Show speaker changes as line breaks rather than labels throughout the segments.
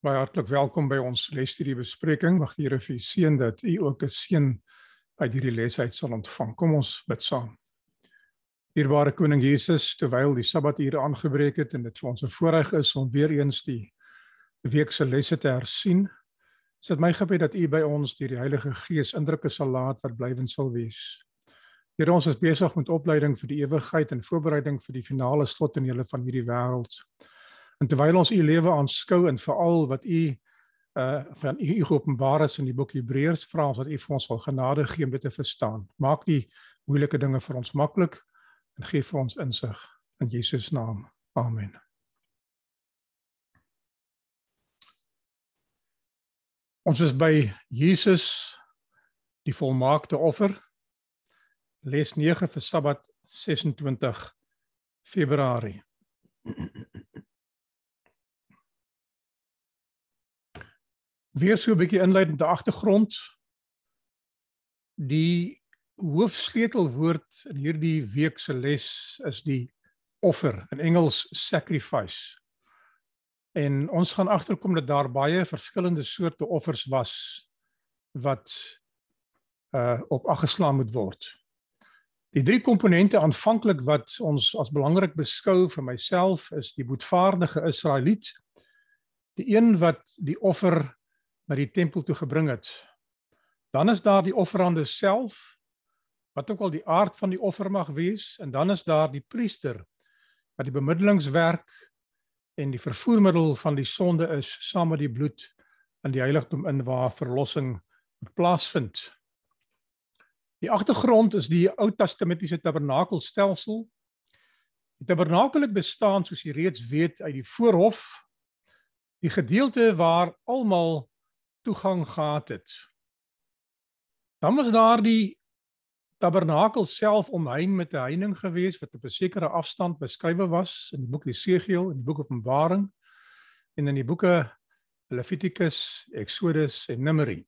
Baie hartlik welkom by ons lesstudie bespreking. Mag die Here vir u seën dat u ook 'n seën uit hierdie les uit sal ontvang. Kom ons bid saam. Hierbare koning Jesus, terwyl die Sabbatuur aangebreek het en dit vir ons 'n voorreg is om weer eens die week se lesse te hersien, sit my gebed dat u by ons deur die Heilige Gees indrukke sal laat wat blywend sal wees. Here, ons is besig met opleiding vir die ewigheid en voorbereiding vir die finale slot in julle van hierdie wêreld. En terwyl ons u lewe aanskou en veral wat u uh van u geopenbaar is in die boek Hebreërs, vra ons dat u vir ons wil genade gee om dit te verstaan. Maak die moeilike dinge vir ons maklik en gee vir ons insig in Jesus naam. Amen. Ons is by Jesus die volmaakte offer. Les 9 vir Sabbat 26 Februarie. weer so 'n bietjie inleidende agtergrond. Die hoofsleutelwoord in hierdie week se les is die offer, in Engels sacrifice. En ons gaan agterkom dat daar baie verskillende soorte offers was wat uh op aggeslaan moet word. Die drie komponente aanvanklik wat ons as belangrik beskou vir myself is die boetvaardige Israeliet, die een wat die offer na die tempel toe gebring het. Dan is daar die offerande self wat ook al die aard van die offer mag wees en dan is daar die priester wat die bemiddelingswerk en die vervoermiddel van die sonde is saam met die bloed in die heiligdom in waar verlossing plaasvind. Die agtergrond is die Ou Testamentiese tabernakelstelsel. Die tabernakel het bestaan soos jy reeds weet uit die voorhof, die gedeelte waar almal toegang gehad het. Dan was daar die tabernakel self omheining met 'n heining geweest wat op 'n sekere afstand beskryf was in die boek Jesegiel, in die boek Openbaring en in die boeke Levitikus, Exodus en Numeri.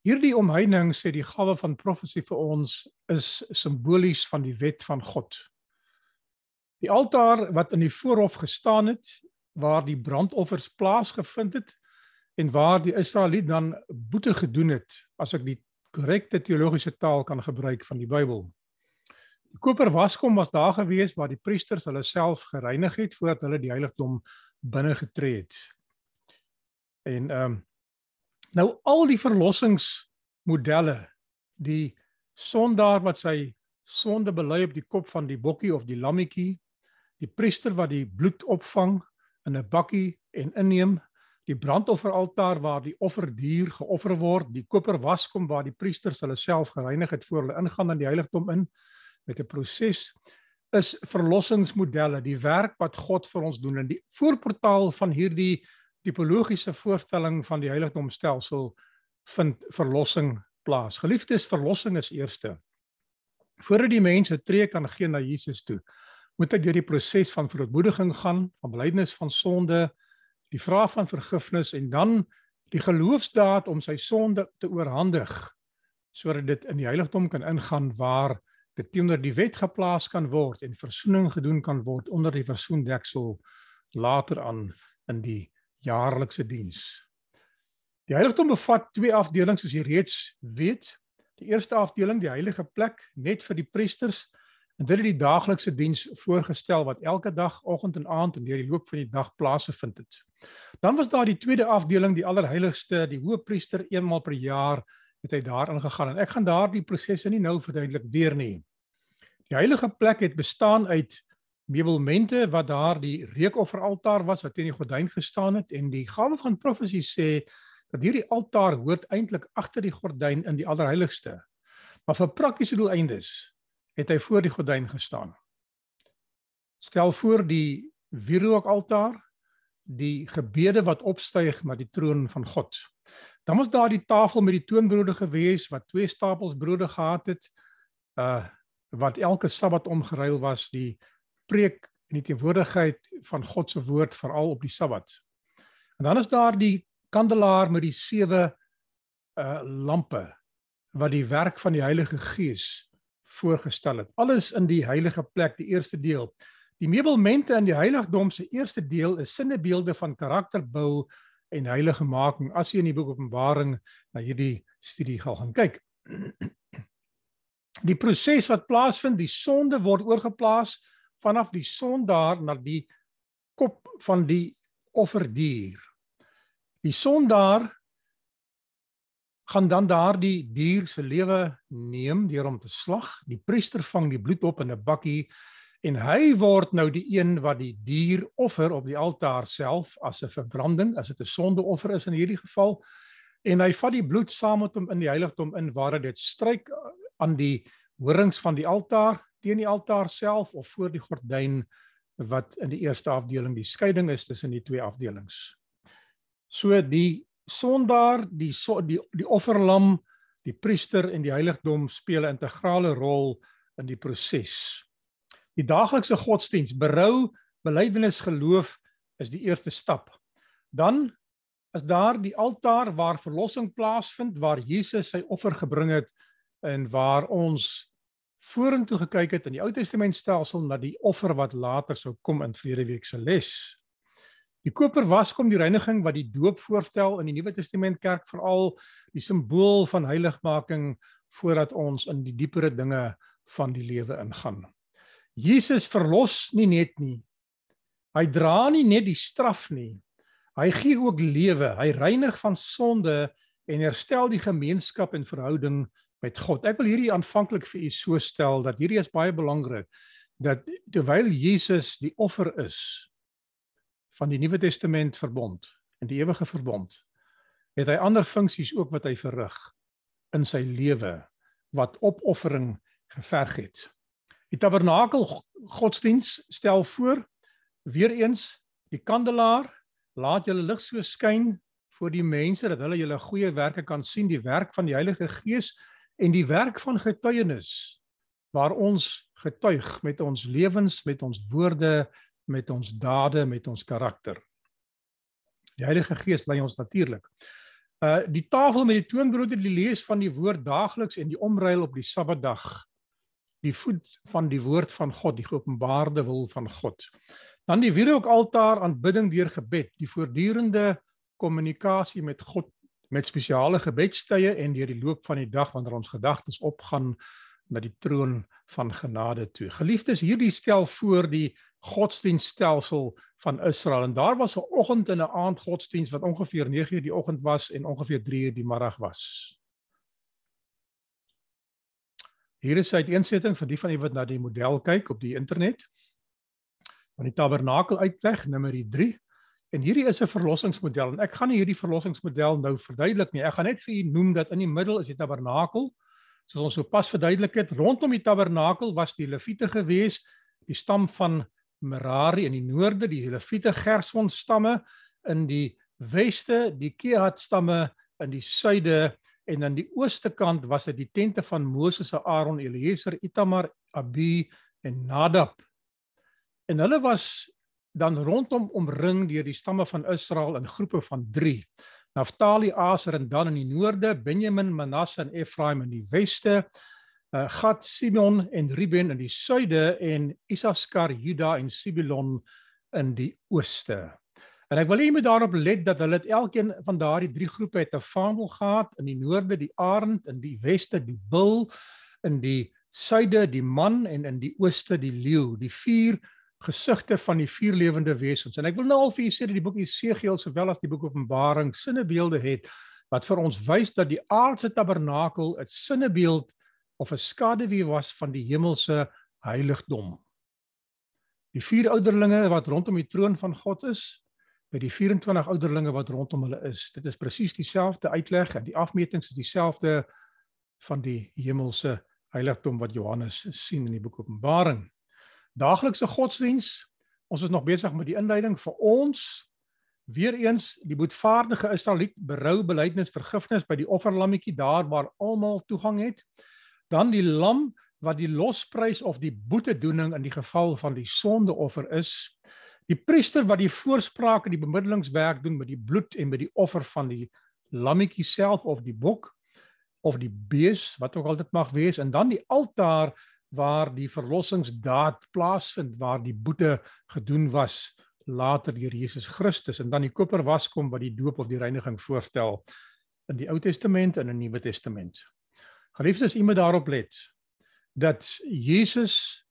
Hierdie omheining sê die gawe van profesie vir ons is simbolies van die wet van God. Die altaar wat in die voorhof gestaan het waar die brandoffers plaasgevind het, en waar die Israeliet dan boete gedoen het as ek die korrekte teologiese taal kan gebruik van die Bybel. Die koper waskom was daar gewees waar die priesters hulle self gereinig het voordat hulle die heiligdom binne getree het. En ehm um, nou al die verlossingsmodelle die sondaar wat sy sonde bely op die kop van die bokkie of die lammetjie, die priester wat die bloed opvang in 'n bakkie en inneem die brandofferaltaar waar die offerdier geoffer word, die koper waskom waar die priesters hulle self gereinig het voor hulle ingaan in die heiligdom in met 'n proses is verlossingsmodelle, die werk wat God vir ons doen in die voorportaal van hierdie tipologiese voorstelling van die heiligdomstelsel vind verlossing plaas. Geliefdes, verlossing is eerste. Voordat die mense tree kan gaan na Jesus toe, moet hy deur die proses van verontmoediging gaan, van belydenis van sonde, die vraag van vergifnis en dan die geloofsdaad om sy sonde te oorhandig sodat dit in die heiligdom kan ingaan waar dit teenoor die wet geplaas kan word en versoening gedoen kan word onder die versoendeksel later aan in die jaarlikse diens. Die heiligdom bevat twee afdelings soos jy reeds weet. Die eerste afdeling, die heilige plek net vir die priesters, En dit is die daaglikse diens voorgestel wat elke dag oggend en aand en deur die loop van die dag plaasvind het. Dan was daar die tweede afdeling, die allerheiligste, die hoëpriester eenmaal per jaar het hy daar ingegaan en ek gaan daardie prosesse nie nou verduidelik weer nie. Die heilige plek het bestaan uit meubelmente wat daar die reukofferaltaar was wat teen die gordyn gestaan het en die gawe van profesie sê dat hierdie altaar hoort eintlik agter die gordyn in die allerheiligste. Maar vir praktiese doeleindes het hy voor die gordyn gestaan. Stel voor die wierookaltaar, die gebede wat opstyg na die troon van God. Dan was daar die tafel met die toonbrode gewees wat twee stapels brode gehad het uh wat elke Sabbat omgeruil was die preek in die teenwoordigheid van God se woord veral op die Sabbat. En dan is daar die kandelaar met die sewe uh lampe wat die werk van die Heilige Gees voorgestel het. Alles in die heilige plek, die eerste deel. Die meubelmente in die heiligdom se eerste deel is sinnebeelde van karakterbou en heiligemaking. As jy in die boek Openbaring na hierdie studie gaan kyk. Die proses wat plaasvind, die sonde word oorgeplaas vanaf die sondaar na die kop van die offerdier. Die sondaar gaan dan daardie dier se lewe neem deur hom te slag. Die priester vang die bloed op in 'n bakkie en hy word nou die een wat die dier offer op die altaar self as 'n verbranding, as dit 'n sondeoffer is in hierdie geval. En hy vat die bloed saam met hom in die heiligdom in waar dit stryk eh, aan die horings van die altaar, teen die altaar self of voor die gordyn wat in die eerste afdeling die skeiding is tussen die twee afdelings. So die sondaar, die so, die die offerlam, die priester en die heiligdom speel 'n integrale rol in die proses. Die daaglikse godsdiens, berou, belydenis, geloof is die eerste stap. Dan is daar die altaar waar verlossing plaasvind, waar Jesus sy offer gebring het en waar ons vorentoe gekyk het in die Ou Testament stelsel na die offer wat later sou kom in vrede week se les. Die koper was kom die reiniging wat die doop voorstel in die Nuwe Testament kerk veral die simbool van heiligmaking voordat ons in die diepere dinge van die lewe ingaan. Jesus verlos nie net nie. Hy dra nie net die straf nie. Hy gee ook lewe. Hy reinig van sonde en herstel die gemeenskap en verhouding met God. Ek wil hierdie aanvanklik vir u so stel dat hierdie is baie belangrik dat terwyl Jesus die offer is van die Nuwe Testament verbond en die ewige verbond het hy ander funksies ook wat hy verrig in sy lewe wat opoffering geverg het. Die tabernakel godsdiens stel voor weer eens die kandelaar laat julle lig so skyn voor die mense dat hulle julle goeie werke kan sien die werk van die Heilige Gees en die werk van getuienis waar ons getuig met ons lewens met ons woorde met ons dade, met ons karakter. Die Heilige Gees lei ons natuurlik. Uh die tafel met die toonbrode, die lees van die woord daagliks en die omruil op die Sabbatdag die voet van die woord van God, die geopenbaarde wil van God. Dan die wierook altaar aanbidding deur gebed, die voortdurende kommunikasie met God met spesiale gebedstye en deur die loop van die dag wanneer ons gedagtes opgaan na die troon van genade toe. Geliefdes, hierdie stel voor die godsdienststelsel van Israel en daar was 'n oggend en 'n aand godsdienst wat ongeveer 9:00 die oggend was en ongeveer 3:00 die middag was. Hier is 'n uiteensetting vir die van julle wat na die model kyk op die internet. Van die tabernakel uitweg nommer 3 en hierdie is 'n verlossingsmodel en ek gaan nie hierdie verlossingsmodel nou verduidelik nie. Ek gaan net vir julle noem dat in die middel is die tabernakel. Soos ons sopas verduidelik het, rondom die tabernakel was die leviete gewees, die stam van Merari in die noorde, die Leviete Gerson stamme in die weste, die Kehat stamme in die suide en dan die ooste kant was dit die tente van Moses en Aaron, Eleazar, Itamar, Abi en Nadab. En hulle was dan rondom omring deur die stamme van Israel in groepe van 3. Naftali, Aser en dan in die noorde, Benjamin, Manasse en Ephraim in die weste, Eh, Gad, Simeon en Ruben in die suide en Issaskar, Juda en Sibilon in die ooste. En ek wil hê jy moet daarop let dat hulle elkeen van daardie drie groepe het 'n vaandel gehad in die noorde die arend, in die weste die bul, in die suide die man en in die ooste die leeu, die vier gesigte van die vier lewende wesens. En ek wil nou al vir julle sê dat die boek Jesegiel sowel as die boek Openbaring sinnebeelde het wat vir ons wys dat die aardse tabernakel 'n sinnebeeld of 'n skaduwee was van die hemelse heiligdom. Die vier ouderlinge wat rondom die troon van God is, by die 24 ouderlinge wat rondom hulle is. Dit is presies dieselfde uitleg en die afmetings is dieselfde van die hemelse heiligdom wat Johannes sien in die boek Openbaring. Daaglikse godsdiens. Ons is nog besig met die inleiding vir ons weereens die boetvaardige Israeliet berou belydenis vergifnis by die offerlammetjie daar waar almal toegang het dan die lam wat die losprys of die boetedoening in die geval van die sondeoffer is die priester wat die voorspraak en die bemiddelingswerk doen met die bloed en met die offer van die lammetjie self of die bok of die bees wat ook al dit mag wees en dan die altaar waar die verlossingsdaad plaasvind waar die boete gedoen was later deur Jesus Christus en dan die koper waskom wat die doop of die reiniging voorstel in die Ou Testament en in die Nuwe Testament Geliefdes, u moet daarop let dat Jesus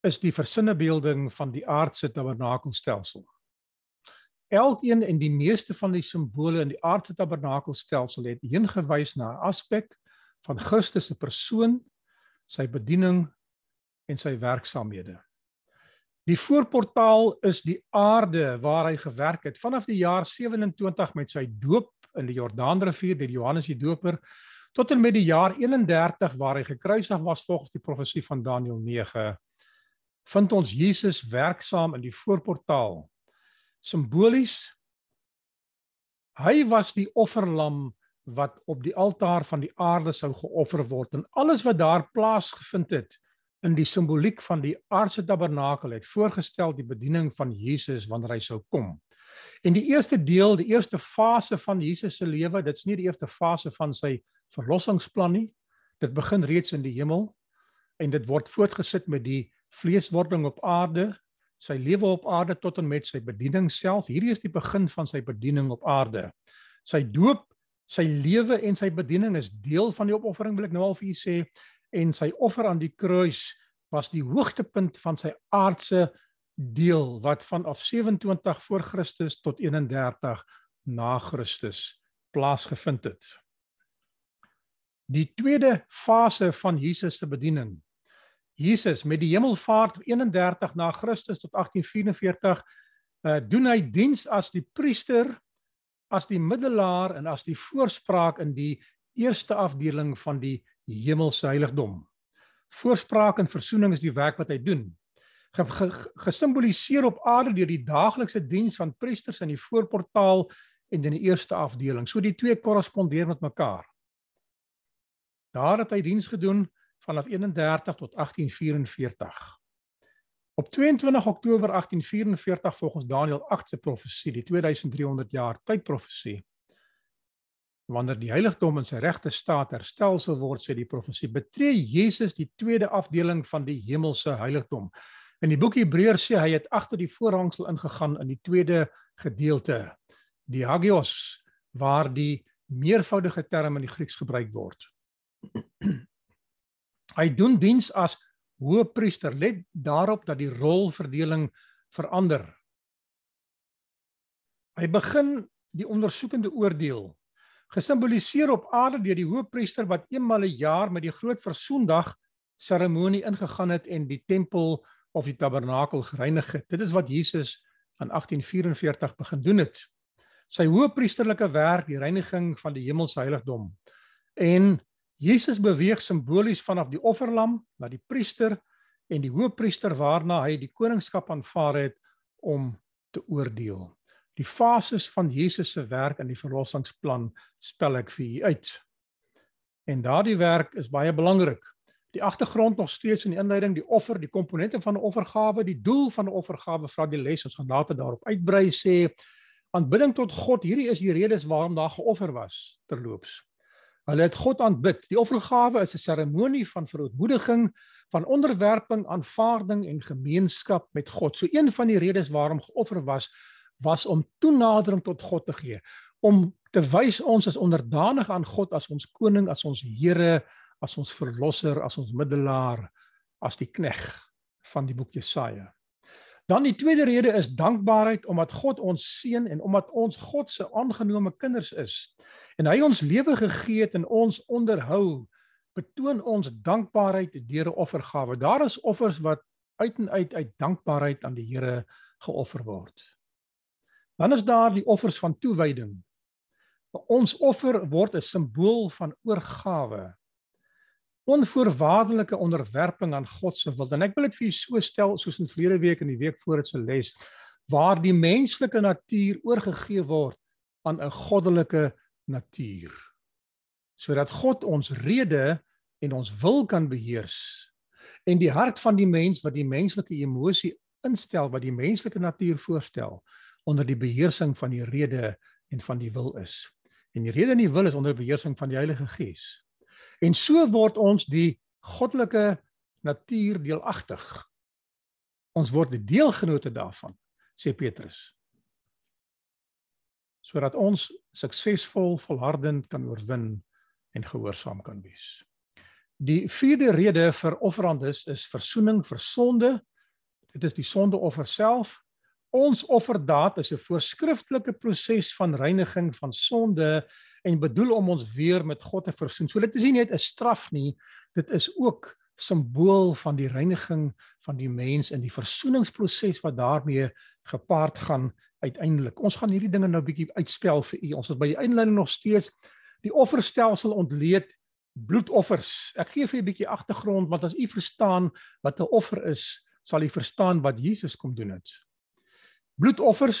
is die versinnebeelding van die aardse tabernakelstelsel. Elkeen en die meeste van die simbole in die aardse tabernakelstelsel het heengewys na 'n aspek van Christus se persoon, sy bediening en sy werksamede. Die voorportaal is die aarde waar hy gewerk het vanaf die jaar 27 met sy doop in die Jordaanrivier deur Johannes die Doper tot en met die jaar 31 waar hy gekruisig was volgens die profesie van Daniël 9 vind ons Jesus werksaam in die voorportaal simbolies hy was die offerlam wat op die altaar van die aarde sou geoffer word en alles wat daar plaasgevind het in die simboliek van die aardse tabernakel het voorgestel die bediening van Jesus wanneer hy sou kom En die eerste deel, die eerste fase van Jesus se lewe, dit's nie die eerste fase van sy verlossingsplan nie. Dit begin reeds in die hemel en dit word voortgesit met die vleeswording op aarde, sy lewe op aarde tot en met sy bediening self. Hierdie is die begin van sy bediening op aarde. Sy doop, sy lewe en sy bediening is deel van die opoffering wil ek nou al vir u sê en sy offer aan die kruis was die hoogtepunt van sy aardse deel wat vanaf 27 voor Christus tot 31 na Christus plaasgevind het die tweede fase van Jesus se bediening. Jesus met die hemelvaart 31 na Christus tot 1844 uh, eh, doen hy diens as die priester, as die middelaar en as die voorspraak in die eerste afdeling van die hemelse heiligdom. Voorspraak en versoening is die werk wat hy doen. Gesimboliseer op aarde deur die daaglikse diens van priesters in die voorportaal en in die eerste afdeling. So die twee korrespondeer met mekaar. Daar het hy diens gedoen vanaf 31 tot 1844. Op 22 Oktober 1844 volgens Daniël 8 se profesie, die 2300 jaar tyd profesie, wanneer die heiligdom in sy regte staat herstel sou word, sê die profesie, betree Jesus die tweede afdeling van die hemelse heiligdom. In die boek Hebreërs sê hy het agter die voorhangsel ingegaan in die tweede gedeelte, die Hagios, waar die meervoudige term in die Grieks gebruik word. Hy doen diens as hoëpriester. Let daarop dat die rolverdeling verander. Hy begin die ondersoekende oordeel gesimboliseer op aarde deur die hoëpriester wat eenmal 'n jaar met die groot versoendag seremonie ingegaan het en die tempel of die tabernakel gereinig het. Dit is wat Jesus aan 1844 begin doen het. Sy hoëpriesterlike werk, die reiniging van die hemelse heiligdom. En Jesus beweeg simbolies vanaf die offerlam na die priester en die hoofpriester waarna hy die koningskap aanvaar het om te oordeel. Die fases van Jesus se werk in die verlossingsplan spel ek vir u uit. En daardie werk is baie belangrik. Die agtergrond nog steeds in die inleiding, die offer, die komponente van 'n offergawe, die doel van 'n offergawe vra die les ons gaan later daarop uitbrei sê aanbidding tot God, hierdie is die redes waarom daar geoffer was terloops. Hulle het God aanbid. Die offergawe is 'n seremonie van verootmoediging, van onderwerping, aanvaarding en gemeenskap met God. So een van die redes waarom geoffer was, was om toenadering tot God te gee, om te wys ons is onderdanig aan God as ons koning, as ons Here, as ons verlosser, as ons middelaar, as die knegg van die boek Jesaja. Dan die tweede rede is dankbaarheid omdat God ons seën en omdat ons God se aangenome kinders is en hy ons lewe gegee het en ons onderhou betoon ons dankbaarheid deur 'n offergawe. Daar is offers wat uit en uit uit dankbaarheid aan die Here geoffer word. Dan is daar die offers van toewyding. Ons offer word 'n simbool van oorgawe. Onvoorwaardelike onderwerping aan God se wil. En ek wil dit vir u so stel soos in vorige week en die week voor dit se les waar die menslike natuur oorgegee word aan 'n goddelike natuur sodat God ons rede en ons wil kan beheers en die hart van die mens wat die menslike emosie instel wat die menslike natuur voorstel onder die beheersing van die rede en van die wil is en die rede en die wil is onder beheersing van die Heilige Gees en so word ons die goddelike natuur deelagtig ons word die deelgenote daarvan sê Petrus sodat ons suksesvol volhardend kan oorwin en gehoorsaam kan wees. Die vierde rede vir offerandes is versoening vir sonde. Dit is die sondeoffer self. Ons offerdaad is 'n voorskriftelike proses van reiniging van sonde en bedoel om ons weer met God te versoen. So dit is nie net 'n straf nie, dit is ook simbool van die reiniging van die mens in die versoeningsproses wat daarmee gepaard gaan uiteindelik. Ons gaan hierdie dinge nou 'n bietjie uitspel vir u. Ons is by die einde nog steeds die offerstelsel ontleed bloedoffers. Ek gee vir u 'n bietjie agtergrond want as u verstaan wat 'n offer is, sal u verstaan wat Jesus kom doen het. Bloedoffers,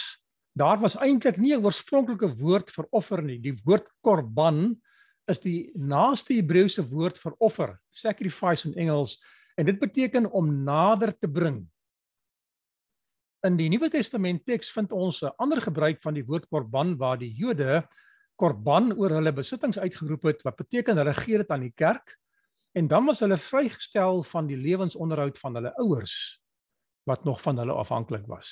daar was eintlik nie 'n oorspronklike woord vir offer nie. Die woord korban is die naaste Hebreëse woord vir offer, sacrifice in Engels, en dit beteken om nader te bring, In die Nuwe Testament teks vind ons 'n ander gebruik van die woord korban waar die Jode korban oor hulle besittings uitgeroep het wat beteken hulle gee dit aan die kerk en dan was hulle vrygestel van die lewensonderhoud van hulle ouers wat nog van hulle afhanklik was.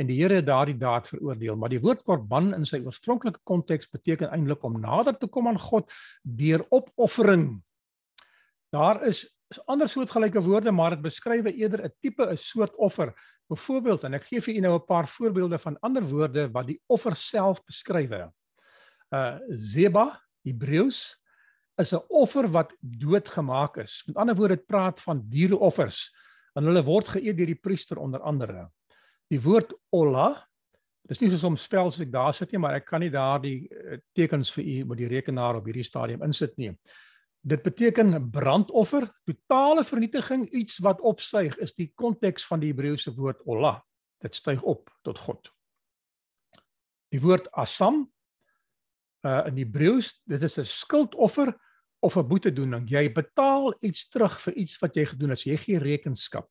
En die Here het daardie daad veroordeel, maar die woord korban in sy oorspronklike konteks beteken eintlik om nader te kom aan God deur opoffering. Daar is ander soortgelyke woorde, maar dit beskryf eerder 'n tipe 'n soort offer Byvoorbeeld, en ek gee vir u nou 'n paar voorbeelde van ander woorde wat die offer self beskryf. Uh Zeba, Hebreëus, is 'n offer wat doodgemaak is. Met ander woorde, dit praat van diereoffers en hulle word geëet deur die priester onder andere. Die woord olla, dis nie soos om spel as ek daar sit nie, maar ek kan nie daar die eh, tekens vir u met die rekenaar op hierdie stadium insit nie. Dit beteken brandoffer, totale vernietiging, iets wat opsuig is die konteks van die Hebreëse woord ola. Dit styg op tot God. Die woord asam uh eh, in Hebreëus, dit is 'n skuldoffer of 'n boetedoening. Jy betaal iets terug vir iets wat jy gedoen het. Jy gee rekenskap.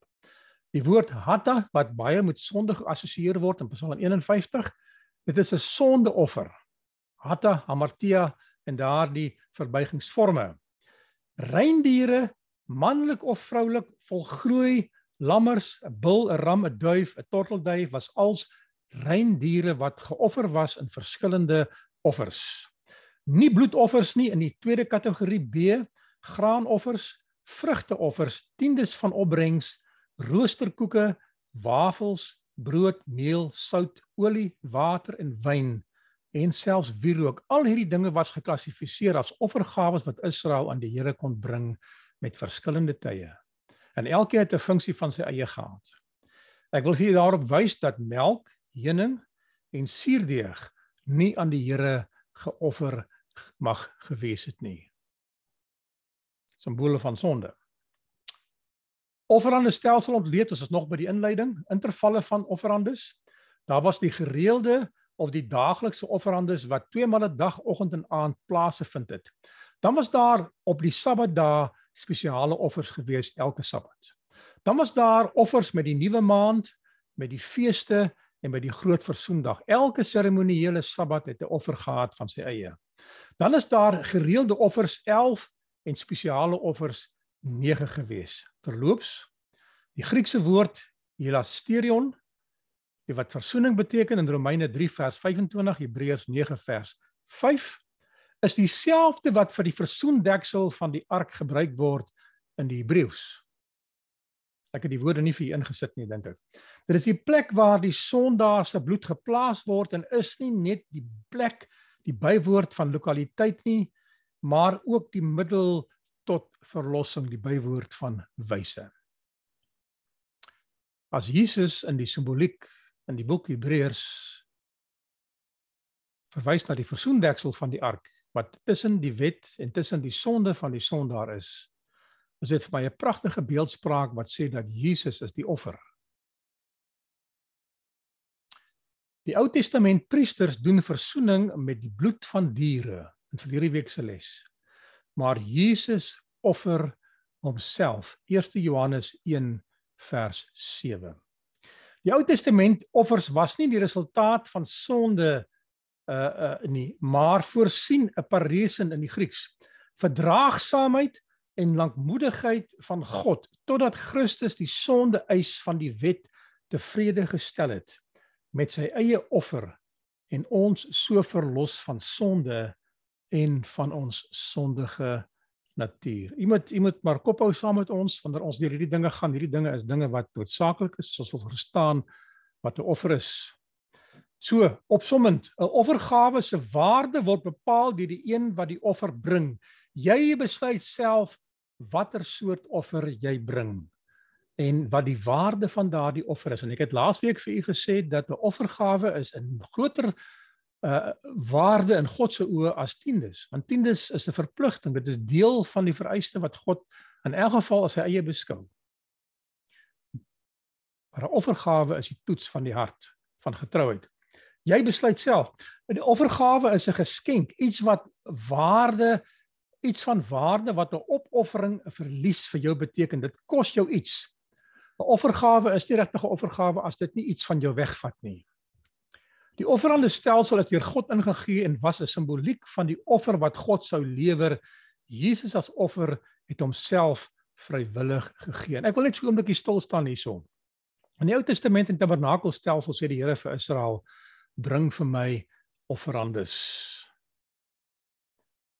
Die woord hatta wat baie met sonde geassosieer word in Psalm 51, dit is 'n sondeoffer. Hatta, hamartia en daardie verbuigingsforme reindiere, manlik of vroulik, volgroei lammers, 'n bul, 'n ram, 'n duif, 'n tortelduif was als reindiere wat geoffer was in verskillende offers. Nie bloedoffers nie in die tweede kategorie B, graanoffers, vrugteoffers, tiendes van opbrengs, roosterkoeke, wafels, brood, meel, sout, olie, water en wyn en selfs wierook. Al hierdie dinge was geklassifiseer as offergawes wat Israel aan die Here kon bring met verskillende tye. En elkeen het 'n funksie van sy eie gehad. Ek wil hier daarop wys dat melk, heuning en suurdeeg nie aan die Here geoffer mag gewees het nie. Simbole van sonde. Offerande stelsel ontleed ons as nog by die inleiding, intervalle van offerandes. Daar was die gereelde of die daaglikse offerandes wat twee male dag, oggend en aand plaasgevind het. Dan was daar op die Sabbatdag spesiale offers gewees elke Sabbat. Dan was daar offers met die nuwe maand, met die feeste en by die groot versoendag. Elke seremoniele Sabbat het 'n offer gehad van sy eie. Dan is daar gereelde offers 11 en spesiale offers 9 gewees. Terloops, die Griekse woord hilasterion die wat verzoening beteken in Romeine 3 vers 25, Hebreërs 9 vers 5 is dieselfde wat vir die verzoendeksel van die ark gebruik word in die Hebreëus. Ek het die woorde nie vir u ingesit nie dink ek. Dit is die plek waar die sondaar se bloed geplaas word en is nie net die plek die bywoord van lokaliteit nie, maar ook die middel tot verlossing, die bywoord van wyse. As Jesus in die simboliek in die boek Hebreërs verwys na die versoendeksel van die ark wat tussen die wet en tussen die sonde van die sondaar is. Is dit vir my 'n pragtige beeldspraak wat sê dat Jesus is die offer. Die Ou Testament priesters doen versoening met die bloed van diere in verlede week se les. Maar Jesus offer homself. 1 Johannes 1 vers 7. Die Ou Testament offers was nie die resultaat van sonde uh uh nie, maar voorsien 'n paresen in die Grieks. Verdraagsaamheid en lankmoedigheid van God totdat Christus die sonde eis van die wet tevrede gestel het met sy eie offer en ons so verlos van sonde en van ons sondige natuur. Iemand iemand maar kop hou saam met ons wanneer ons deur hierdie dinge gaan. Hierdie dinge is dinge wat noodsaaklik is. Ons wil verstaan wat 'n offer is. So, opsommend, 'n offergawe se waarde word bepaal deur die een wat die offer bring. Jy besluit self watter soort offer jy bring en wat die waarde van daardie offer is. En ek het laasweek vir u gesê dat 'n offergawe is 'n groter uh waarde in God se oë as tiendes. Want tiendes is 'n verpligting. Dit is deel van die vereiste wat God in elk geval as sy eie beskou. Maar 'n offergawe is die toets van die hart van getrouheid. Jy besluit self. 'n Offergawe is 'n geskenk, iets wat waarde iets van waarde wat 'n opoffering, 'n verlies vir jou beteken. Dit kos jou iets. 'n Offergawe is nie regtig 'n offergawe as dit nie iets van jou wegvat nie. Die offerande stelsel is deur God ingegee en was 'n simboliek van die offer wat God sou lewer. Jesus as offer het homself vrywillig gegee. En ek wil net so 'n oombliekie stil staan hierson. In die Ou Testament en tabernakelstelsel sê die Here vir Israel: "Bring vir my offerandes."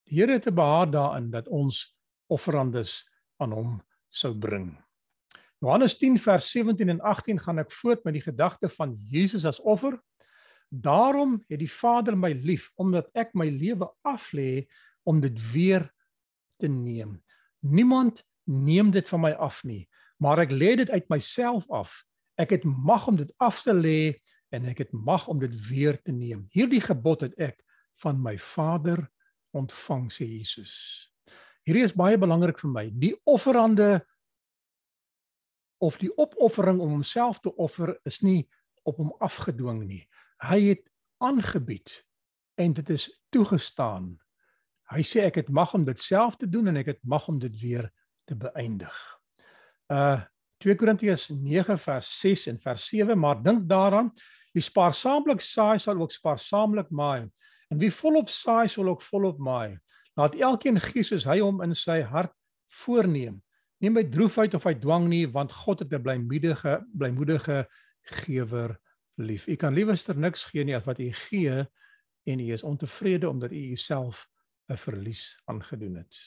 Die Here het behaag daarin dat ons offerandes aan hom sou bring. Johannes 10 vers 17 en 18 gaan ek voort met die gedagte van Jesus as offer. Daarom het die Vader my lief omdat ek my lewe aflê om dit weer te neem. Niemand neem dit van my af nie, maar ek lê dit uit myself af. Ek het mag om dit af te lê en ek het mag om dit weer te neem. Hierdie gebod het ek van my Vader ontvang, sê Jesus. Hierdie is baie belangrik vir my. Die offerande of die opoffering om homself te offer is nie op hom afgedwing nie. Hy het aangebied en dit is toegestaan. Hy sê ek het mag om dit self te doen en ek het mag om dit weer te beëindig. Uh 2 Korintiërs 9 vers 6 en vers 7, maar dink daaraan, wie spaarsaamlik saai sal ook spaarsaamlik maai en wie volop saai sal ook volop maai. Laat elkeen gee soos hy hom in sy hart voorneem. Neem by droefheid of uit dwang nie, want God het 'n blymoedige blymoedige gewer lief. U kan liewerster niks gee nie as wat u gee en u is ontevrede omdat u uself 'n verlies aangedoen het.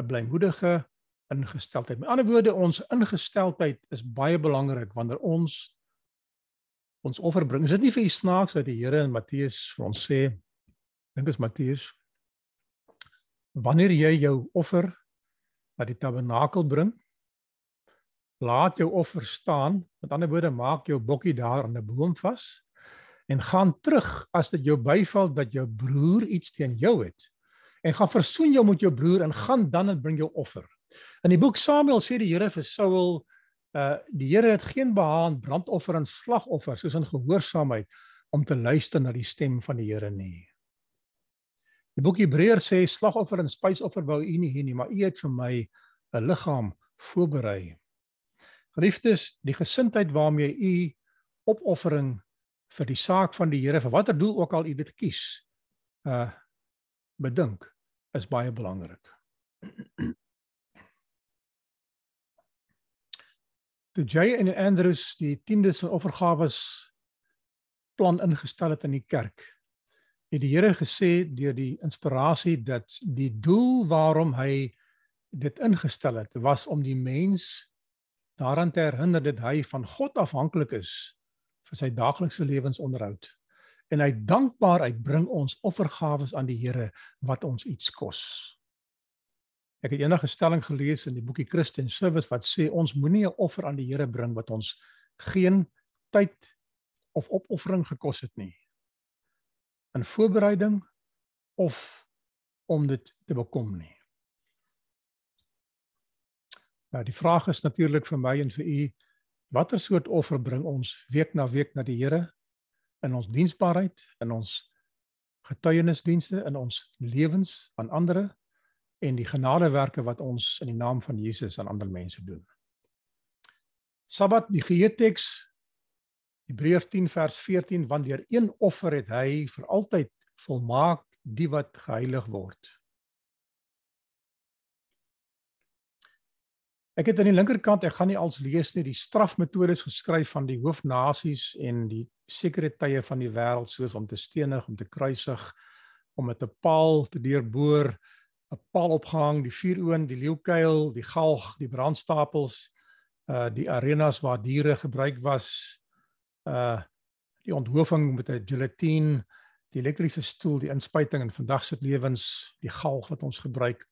'n Blymoedige ingesteldheid. Met ander woorde, ons ingesteldheid is baie belangrik wanneer ons ons offer bring. Is dit nie vir u snaaks dat die Here in Matteus vir ons sê, dink as Matteus, wanneer jy jou offer na die tabernakel bring, laat jou offer staan, met ander woorde maak jou bokkie daar aan 'n boom vas en gaan terug as dit jou byval dat jou broer iets teen jou het en gaan versoen jou met jou broer en gaan dan en bring jou offer. In die boek Samuel sê die Here vir Saul, uh die Here het geen behaand brandoffer en slagoffer soos in gehoorsaamheid om te luister na die stem van die Here nie. Die boek Hebreërs sê slagoffer en spysoffer wou u nie hê nie, maar u het vir my 'n liggaam voorberei. Geliefdes, die gesindheid waarmee u opoffering vir die saak van die Here vir watter doel ook al u dit kies, uh bedink is baie belangrik. Toe Jay en Andrews die 10de se offergawes plan ingestel het in die kerk, het die Here gesê deur die inspirasie dat die doel waarom hy dit ingestel het, was om die mens daaraan te herinner dat hy van God afhanklik is vir sy daaglikse lewensonderhoud en hy dankbaar uitbring ons offergawes aan die Here wat ons iets kos. Ek het eendag 'n stelling gelees in die boekie Christian Service wat sê ons moenie 'n offer aan die Here bring wat ons geen tyd of opoffering gekos het nie. In voorbereiding of om dit te bekom nie. Nou die vraag is natuurlik vir my en vir u watter soort offer bring ons week na week na die Here in ons diensbaarheid, in ons getuienisdienste, in ons lewens aan ander en die genadewerke wat ons in die naam van Jesus aan ander mense doen. Sabbat die geheeteks Hebreërs 10 vers 14 want deur een offer het hy vir altyd volmaak die wat geheilig word. Ek het aan die linkerkant, ek gaan nie als lees nie, die strafmetodes geskryf van die hoofnasies en die sekere tye van die wêreld soos om te stenig, om te kruisig, om met 'n paal te deurboor, 'n paal opgehang, die vuuroon, die leeukuil, die galg, die brandstapels, uh die arenas waar diere gebruik was, uh die onthouing met 'n gelatine, die elektriese stoel, die inspuiting in vandag se lewens, die galg wat ons gebruik,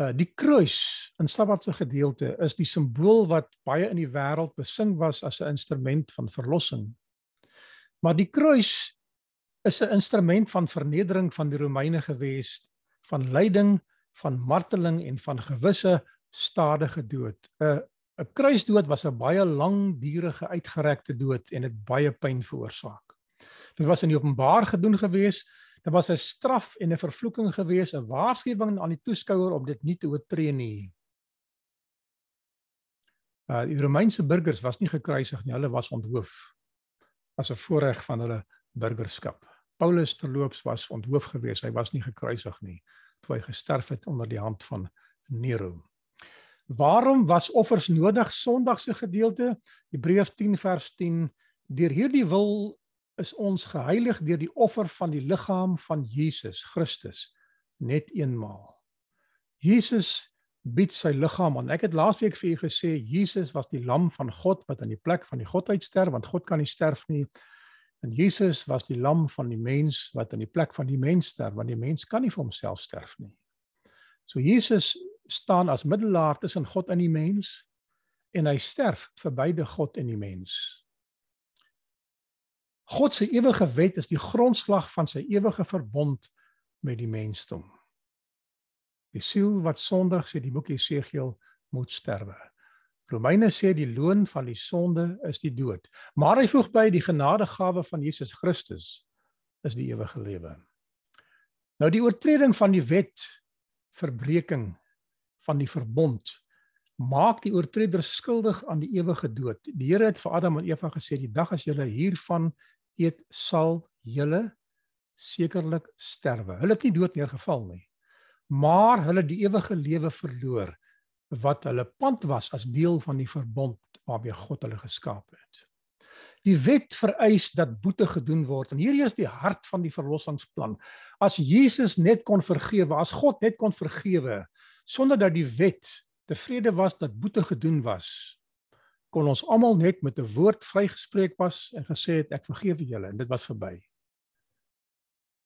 Eh, die kruis in Sabbatse gedeelte is die simbool wat baie in die wêreld besing was as 'n instrument van verlossing. Maar die kruis is 'n instrument van vernedering van die Romeine gewees, van lyding, van marteling en van gewisse stadige dood. 'n 'n kruisdood was 'n baie langdurige uitgerekte dood en dit baie pyn veroorsaak. Dit was in die openbaar gedoen gewees Daar was 'n straf en 'n vervloeking gewees, 'n waarskuwing aan die toeskouer om dit nie te oortree nie. Uh die Romeinse burgers was nie gekruisig nie, hulle was onthoof as 'n voorreg van hulle burgerskap. Paulus verloops was onthoof gewees, hy was nie gekruisig nie, toe hy gesterf het onder die hand van Nero. Waarom was offers nodig Sondag se gedeelte Hebreërs 10 vers 10 Deur hierdie wil is ons geheilig deur die offer van die liggaam van Jesus Christus net eenmaal. Jesus bied sy liggaam aan. Ek het laasweek vir u gesê Jesus was die lam van God wat aan die plek van die godheid sterf want God kan nie sterf nie. En Jesus was die lam van die mens wat aan die plek van die mens sterf want die mens kan nie vir homself sterf nie. So Jesus staan as middelaar tussen God en die mens en hy sterf vir beide God en die mens. God se ewige wet is die grondslag van sy ewige verbond met die mensdom. Die siel wat sondig sê die boek Jesegiel moet sterwe. Romeine sê die loon van die sonde is die dood, maar hy voeg by die genadegawe van Jesus Christus is die ewige lewe. Nou die oortreding van die wet, verbreeking van die verbond maak die oortreder skuldig aan die ewige dood. Die Here het vir Adam en Eva gesê die dag as julle hiervan eet sal julle sekerlik sterwe. Hulle het nie dood neergeval nie. Maar hulle die ewige lewe verloor wat hulle pand was as deel van die verbond waarmee God hulle geskaap het. Die wet vereis dat boete gedoen word en hierdie is die hart van die verlossingsplan. As Jesus net kon vergewe, as God net kon vergewe sonder dat die wet tevrede was dat boete gedoen was, kon ons almal net met 'n woord vrygespreek was en gesê het ek vergewe julle en dit was verby.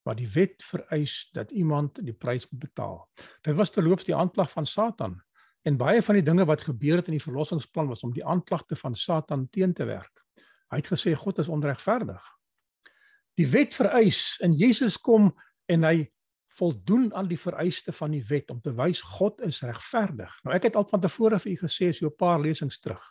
Maar die wet vereis dat iemand die prys moet betaal. Dit was terloops die aanklag van Satan en baie van die dinge wat gebeur het in die verlossingsplan was om die aanklagte van Satan teen te werk. Hy het gesê God is onregverdig. Die wet vereis en Jesus kom en hy voldoen aan die vereiste van die wet om te wys God is regverdig. Nou ek het al van tevore vir u gesê as jy 'n paar lesings terug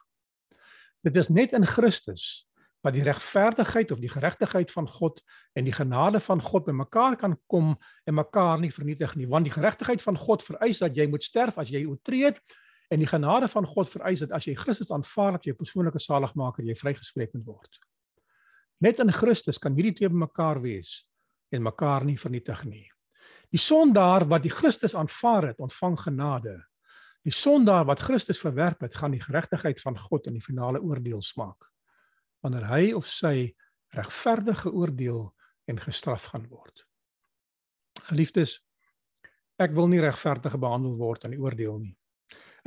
dit is net in Christus wat die regverdigheid of die geregtigheid van God en die genade van God bymekaar kan kom en mekaar nie vernietig nie want die geregtigheid van God vereis dat jy moet sterf as jy oortree en die genade van God vereis dat as jy Christus aanvaar dat jy persoonlike saligmaker jy vrygespreek moet word net in Christus kan hierdie twee bymekaar wees en mekaar nie vernietig nie die sondaar wat die Christus aanvaar het ontvang genade Die sondaar wat Christus verwerp het, gaan die geregtigheid van God in die finale oordeel smaak wanneer hy of sy regverdig geoordeel en gestraf gaan word. Geliefdes, ek wil nie regverdig behandel word aan die oordeel nie.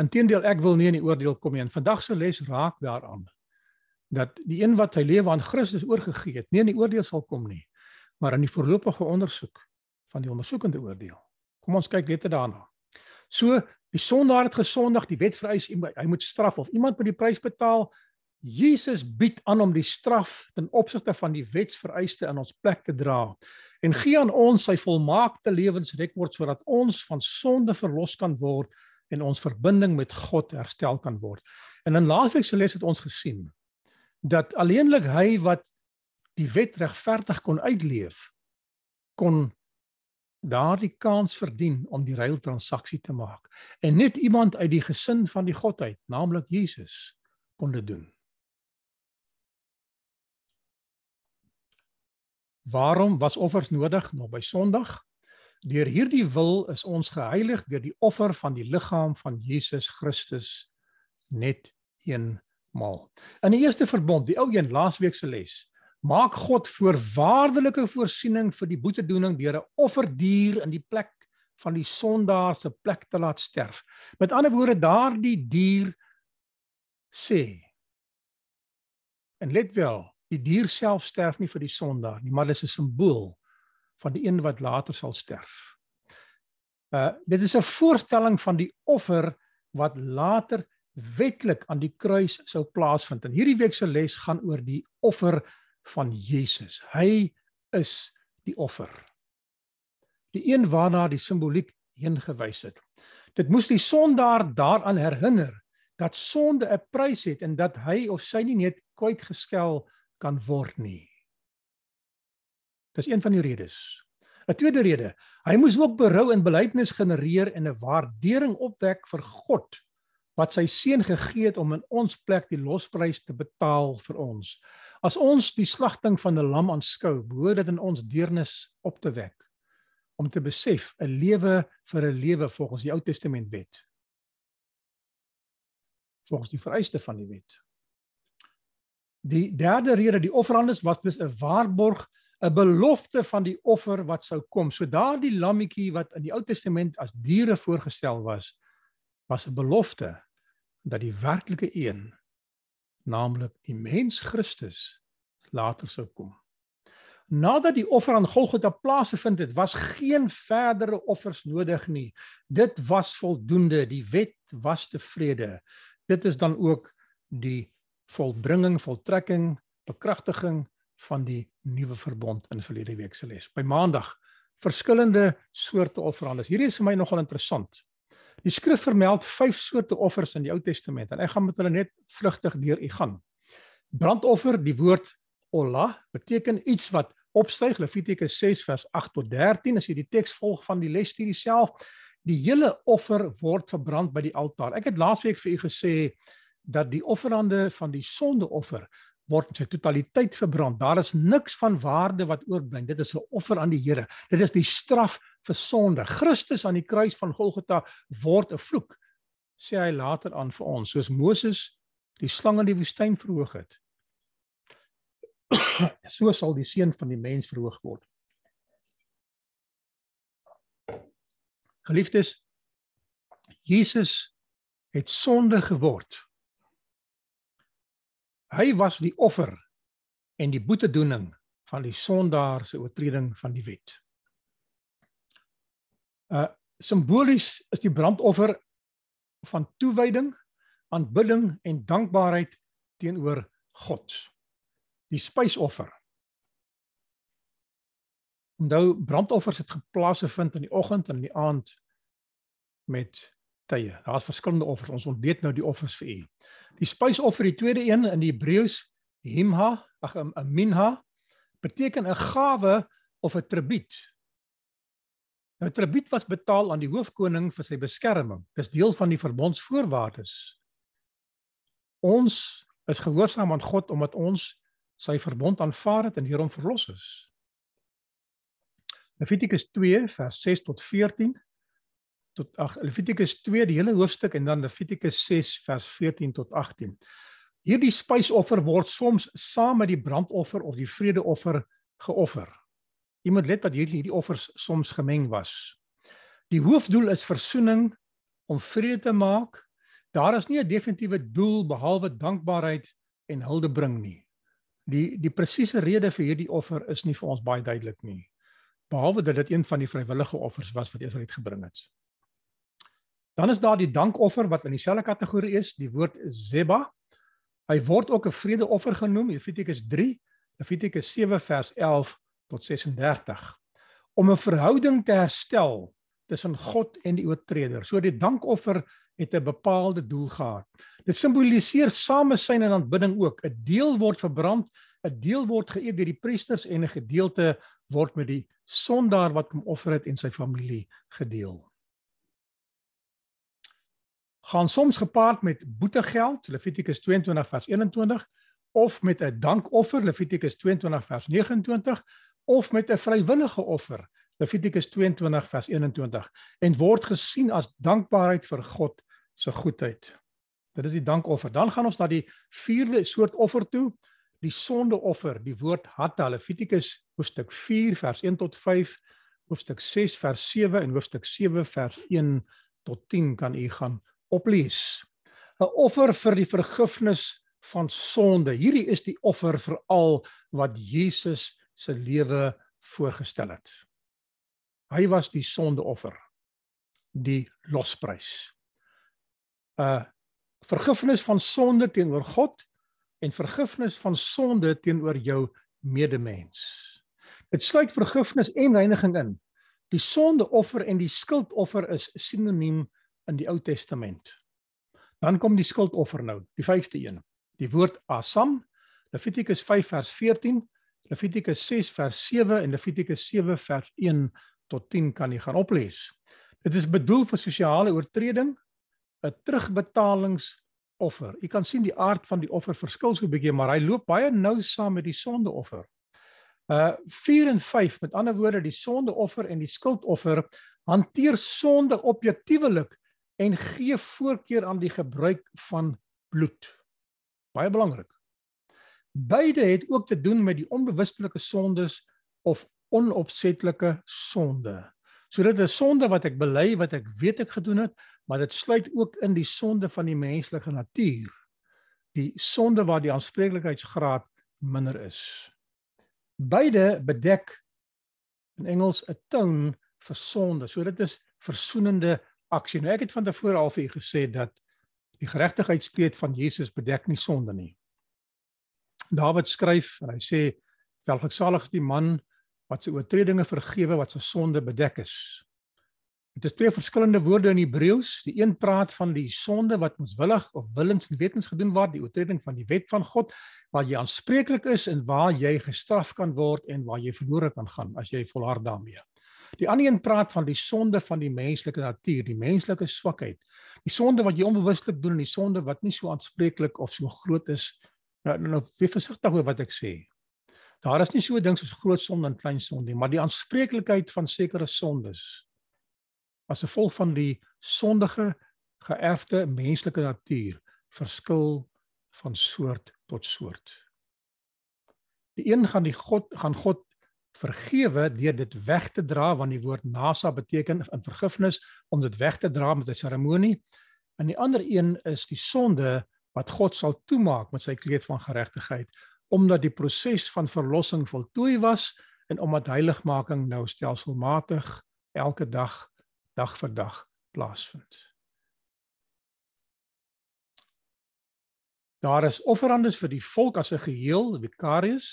Inteendeel, ek wil nie in die oordeel kom nie. Vandag se les raak daaraan dat die een wat sy lewe aan Christus oorgegee het, nie in die oordeel sal kom nie, maar in die voorlopige ondersoek van die ondersoekende oordeel. Kom ons kyk net daarna. So die sondaar het gesondig, die wet vereis hy moet straf of iemand moet die prys betaal. Jesus bied aan om die straf ten opsigte van die wetsvereiste in ons plek te dra en gee aan ons sy volmaakte lewensrekord sodat ons van sonde verlos kan word en ons verbinding met God herstel kan word. En in laasweek se les het ons gesien dat alleenlik hy wat die wet regverdig kon uitleef kon daardie kans verdien om die ruiltransaksie te maak en net iemand uit die gesin van die godheid naamlik Jesus kon dit doen waarom was offers nodig nog by sonderdag deur hierdie wil is ons geheilig deur die offer van die liggaam van Jesus Christus net eenmaal in die eerste verbond die ou een laasweek se les maak God voorwaardelike voorsiening vir die boetedoening deur 'n offerdier in die plek van die sondaar se plek te laat sterf. Met ander woorde, daardie dier sê en let wel, die dier self sterf nie vir die sondaar nie, maar dit is 'n simbool van die een wat later sal sterf. Uh dit is 'n voorstelling van die offer wat later wetlik aan die kruis sou plaasvind. En hierdie week se les gaan oor die offer van Jesus. Hy is die offer. Die een waarna die simboliek heengewys het. Dit moes die sondaar daaraan herinner dat sonde 'n prys het en dat hy of sy nie net kwyt geskel kan word nie. Dis een van die redes. 'n Tweede rede, hy moes ook berou en belydenis genereer en 'n waardering opwek vir God wat sy seun gegee het om in ons plek die losprys te betaal vir ons. As ons die slagting van 'n lam aanskou, behoort dit in ons deernis op te wek om te besef 'n lewe vir 'n lewe volgens die Ou Testament wet. Volgens die vereiste van die wet. Die derde rede, die offerandes was dus 'n waarborg, 'n belofte van die offer wat sou kom. So daardie lammetjie wat in die Ou Testament as diere voorgestel was, was 'n belofte dat die werklike een naamlik die mens Christus later sou kom. Nadat die offer aan Golgotha plaasgevind het, was geen verdere offers nodig nie. Dit was voldoende, die wet was tevrede. Dit is dan ook die volbringing, voltrekking, bekragtiging van die nuwe verbond in verlede week se les. By Maandag verskillende soorte offerandes. Hierdie is vir my nogal interessant. Die skrif vermeld vyf soorte offers in die Ou Testament en ek gaan met hulle net vlugtig deur u gaan. Brandoffer, die woord olla, beteken iets wat opsuig Levitikus 6 vers 8 tot 13 as jy die teks volg van die lesstudie self. Die hele offer word verbrand by die altaar. Ek het laasweek vir u gesê dat die offerande van die sondeoffer word in sy totaliteit verbrand. Daar is niks van waarde wat oorbly. Dit is 'n offer aan die Here. Dit is die straf vir sonde. Christus aan die kruis van Golgotha word 'n vloek, sê hy later aan vir ons, soos Moses die slang in die woestyn verhoog het. So sal die seun van die mens verhoog word. Geliefdes, Jesus het sonde geword. Hy was die offer en die boetedoening van die sondaar se oortreding van die wet. Uh simbolies is die brandoffer van toewyding, aanbidding en dankbaarheid teenoor God. Die spysoffer. Onthou brandoffers het geplaase vind in die oggend en in die aand met tye. Daar's verskillende offers. Ons ontleed nou die offers vir u. Die spysoffer, die tweede een in die Hebreëus, himha, ag, um, minha, beteken 'n gawe of 'n tribuut Nou tribuut was betaal aan die hoofkoning vir sy beskerming. Dis deel van die verbondsvoorwaardes. Ons is gehoorsaam aan God omdat ons sy verbond aanvaar het en hierom verlos is. Levitikus 2 vers 6 tot 14 tot ag Levitikus 2 die hele hoofstuk en dan Levitikus 6 vers 14 tot 18. Hierdie spysoffer word soms saam met die brandoffer of die vredeoffer geoffer. Jy moet let dat hierdie hierdie offers soms gemeng was. Die hoofdoel is versoening om vrede te maak. Daar is nie 'n definitiewe doel behalwe dankbaarheid en hulde bring nie. Die die presiese rede vir hierdie offer is nie vir ons baie duidelik nie. Behalwe dat dit een van die vrywillige offers was wat Israel het gebring het. Dan is daar die dankoffer wat in dieselfde kategorie is, die woord zeba. Hy word ook 'n vredeoffer genoem, Levitikus 3, Levitikus 7 vers 11 tot 36 om 'n verhouding te herstel tussen God en die oortreder. So die dankoffer het 'n bepaalde doel gehad. Dit simboliseer samesyn en aanbidding ook. 'n Deel word verbrand, 'n deel word geëet deur die priesters en 'n gedeelte word met die sondaar wat hom offer het en sy familie gedeel. Gaan soms gepaard met boetegeld, Levitikus 22 vers 21 of met 'n dankoffer Levitikus 22 vers of met 'n vrywillige offer. Levitikus 22 vers 21 en word gesien as dankbaarheid vir God se goedheid. Dit is die dankoffer. Dan gaan ons na die vierde soort offer toe, die sondeoffer. Die woord hatte Levitikus hoofstuk 4 vers 1 tot 5, hoofstuk 6 vers 7 en hoofstuk 7 vers 1 tot 10 kan u gaan oplees. 'n Offer vir die vergifnis van sonde. Hierdie is die offer vir al wat Jesus se lewe voorgestel het. Hy was die sondeoffer, die losprys. 'n Vergifnis van sonde teenoor God en vergifnis van sonde teenoor jou medemens. Dit sluit vergifnis en reiniging in. Die sondeoffer en die skuldoffer is sinoniem in die Ou Testament. Dan kom die skuldoffer nou, die vyfde een. Die woord asam, Levitikus 5 vers Levitikus 6 vers 7 en Levitikus 7 vers 1 tot 10 kan jy gaan oplees. Dit is bedoel vir sosiale oortreding, 'n terugbetalingsoffer. Jy kan sien die aard van die offer verskil so 'n bietjie, maar hy loop baie nou saam met die sondeoffer. Uh 4 en 5, met ander woorde, die sondeoffer en die skuldoffer hanteer sonde objektiewelik en gee voorkeur aan die gebruik van bloed. Baie belangrik. Beide het ook te doen met die onbewustelike sondes of onopsetlike sonde. So dit is sonde wat ek bely, wat ek weet ek gedoen het, maar dit sluit ook in die sonde van die menslike natuur. Die sonde waar die aanspreeklikheidsgraad minder is. Beide bedek in Engels 'n tone vir sonde. So dit is versoenende aksie. Nou ek het van tevore al vir u gesê dat die geregtigheidskleed van Jesus bedek nie sonde nie. Dawid skryf en hy sê welgesalig is die man wat sy oortredinge vergewe wat sy sonde bedek is. Dit is twee verskillende woorde in Hebreëus. Die een praat van die sonde wat ons willig of willens en wetens gedoen word, die oortreding van die wet van God waar jy aanspreeklik is en waar jy gestraf kan word en waar jy verlore kan gaan as jy volhard daarmee. Die ander een praat van die sonde van die menslike natuur, die menslike swakheid. Die sonde wat jy onbewustelik doen en die sonde wat nie so aanspreeklik of so groot is Nou nou, nou wees versigtig oor wat ek sê. Daar is nie so dinge soos groot sonde en klein sonde nie, maar die aanspreeklikheid van sekere sondes as 'n gevolg van die sondige geërfde menslike natuur verskil van soort tot soort. Die een gaan die God gaan God vergewe deur dit weg te dra want die woord nasa beteken in vergifnis om dit weg te dra met 'n seremonie. En die ander een is die sonde wat God sal toemaak met sy kleed van geregtigheid omdat die proses van verlossing voltooi was en omdat heiligmaking nou stelselmatig elke dag dag vir dag plaasvind. Daar is offerandes vir die volk as 'n geheel, vicarius.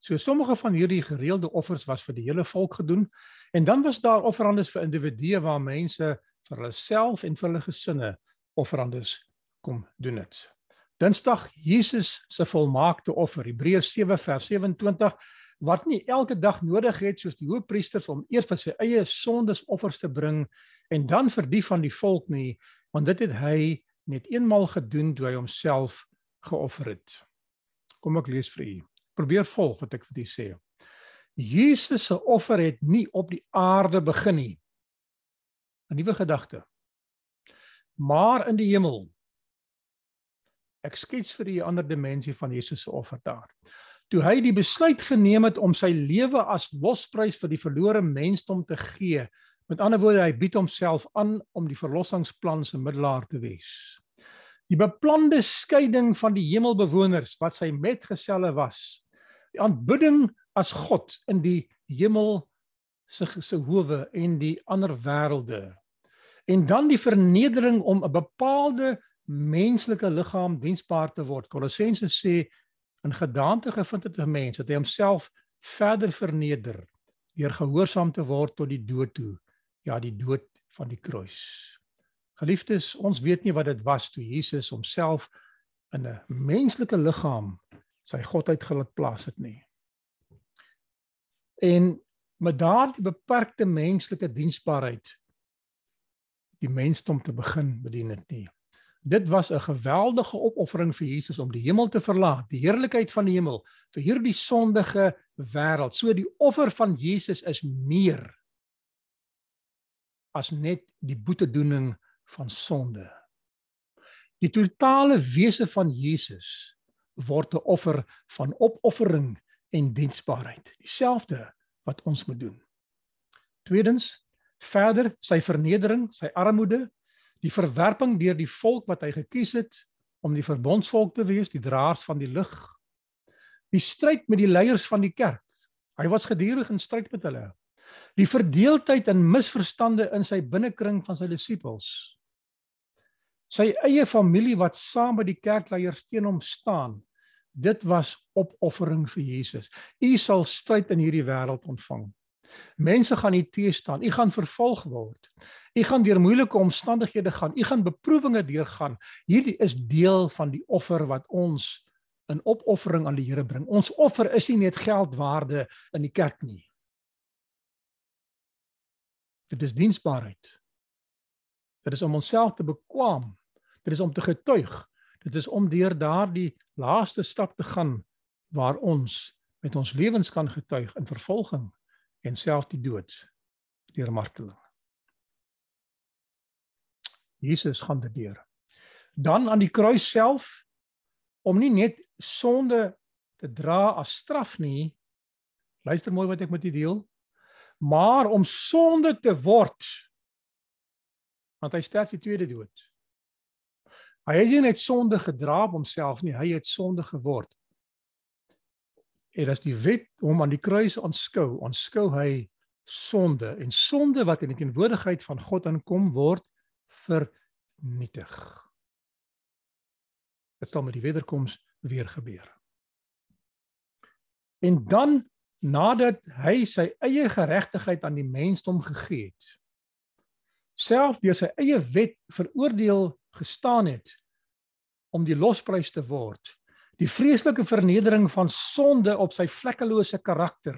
So sommige van hierdie gereelde offers was vir die hele volk gedoen en dan was daar offerandes vir individue waar mense vir hulself en vir hulle gesinne offerandes kom doen dit. Dinsdag Jesus se volmaakte offer Hebreërs 7 vers 27 wat nie elke dag nodig het soos die hoofpriesters om eers vir sy eie sondes offers te bring en dan vir die van die volk nie want dit het hy net eenmaal gedoen toe hy homself geoffer het. Kom ek lees vir u. Probeer volg wat ek vir u sê. Jesus se offer het nie op die aarde begin nie. 'n Nuwe gedagte. Maar in die hemel Ek skets vir u 'n ander dimensie van Jesus se offer daar. Toe hy die besluit geneem het om sy lewe as losprys vir die verlore mensdom te gee, met ander woorde hy bied homself aan om die verlossingsplan se middelaar te wees. Die beplande skeiding van die hemelbewoners wat sy metgeselle was, die aanbidding as God in die hemel se se howe en die ander wêrelde. En dan die vernedering om 'n bepaalde menslike liggaam diensbaar te word. Kolossense sê in gedagte gevind het 'n mens dat hy homself verder verneder deur gehoorsaam te word tot die dood toe, ja, die dood van die kruis. Geliefdes, ons weet nie wat dit was toe Jesus homself in 'n menslike liggaam sy godheid gelat plaas het nie. En met daardie beperkte menslike diensbaarheid die mensdom te begin bedien het nie dit was 'n geweldige opoffering vir Jesus om die hemel te verlaat, die heerlikheid van die hemel vir hierdie sondige wêreld. So die offer van Jesus is meer as net die boetedoening van sonde. Die totale wese van Jesus word 'n offer van opoffering en diensbaarheid, dieselfde wat ons moet doen. Tweedens, verder sy vernedering, sy armoede, die verwerping deur die volk wat hy gekies het om die verbondsvolk te wees, die draers van die lig. Die stryd met die leiers van die kerk. Hy was gedurig in stryd met hulle. Die verdeeldheid en misverstande in sy binnekring van sy disippels. Sy eie familie wat saam met die kerkleiers teen hom staan. Dit was opoffering vir Jesus. U sal stryd in hierdie wêreld ontvang. Mense gaan u teëstaan. U gaan vervolg word. U gaan deur moeilike omstandighede gaan. U gaan beproewinge deurgaan. Hierdie is deel van die offer wat ons in opoffering aan die Here bring. Ons offer is nie net geldwaarde in die kerk nie. Dit is diensbaarheid. Dit is om onsself te bekwam. Dit is om te getuig. Dit is om deur daardie laaste stap te gaan waar ons met ons lewens kan getuig in vervolging en self die dood deur marteling. Jesus gaan dit deur. Dan aan die kruis self om nie net sonde te dra as straf nie. Luister mooi wat ek met u deel. Maar om sonde te word want hy sterf die tweede dood. Hy het nie net sonde gedra op homself nie, hy het sonde geword. En as die wet hom aan die kruis aanskou, aanskou hy sonde en sonde wat in die teenwoordigheid van God aankom word vernietig. Dit sal met die wederkoms weer gebeur. En dan nadat hy sy eie geregtigheid aan die mensdom gegee het, self deur sy eie wet veroordeel gestaan het om die losprys te word Die vreeslike vernedering van sonde op sy vlekkelose karakter.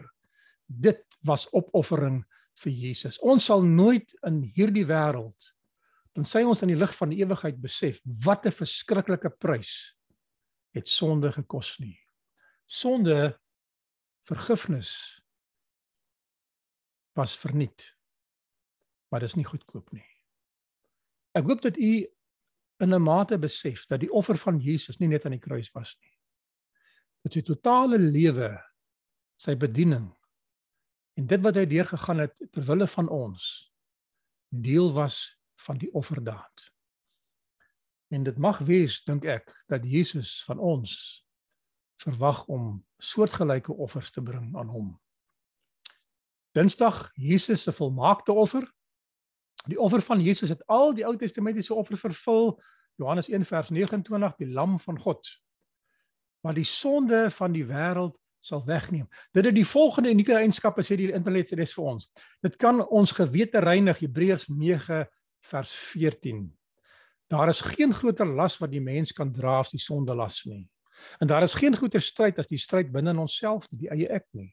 Dit was opoffering vir Jesus. Ons sal nooit in hierdie wêreld dan sê ons aan die lig van die ewigheid besef wat 'n verskriklike prys het sonde gekos nie. Sonde vergifnis was verniet. Maar dit is nie goedkoop nie. Ek hoop dat u in 'n mate besef dat die offer van Jesus nie net aan die kruis was nie. Dat sy totale lewe, sy bediening en dit wat hy deurgegaan het ter wille van ons deel was van die offerdaad. En dit mag wees, dink ek, dat Jesus van ons verwag om soortgelyke offers te bring aan hom. Dinsdag Jesus se volmaakte offer Die offer van Jesus het al die Ou Testamentiese offers vervul. Johannes 1:29 die lam van God wat die sonde van die wêreld sal wegneem. Dit het die volgende unieke eienskappe sê die internet sê dit vir ons. Dit kan ons gewete reinig Hebreërs 9:14. Daar is geen groter las wat die mens kan dra as die sondelas nie. En daar is geen groter stryd as die stryd binne in onsself, die eie ek nie.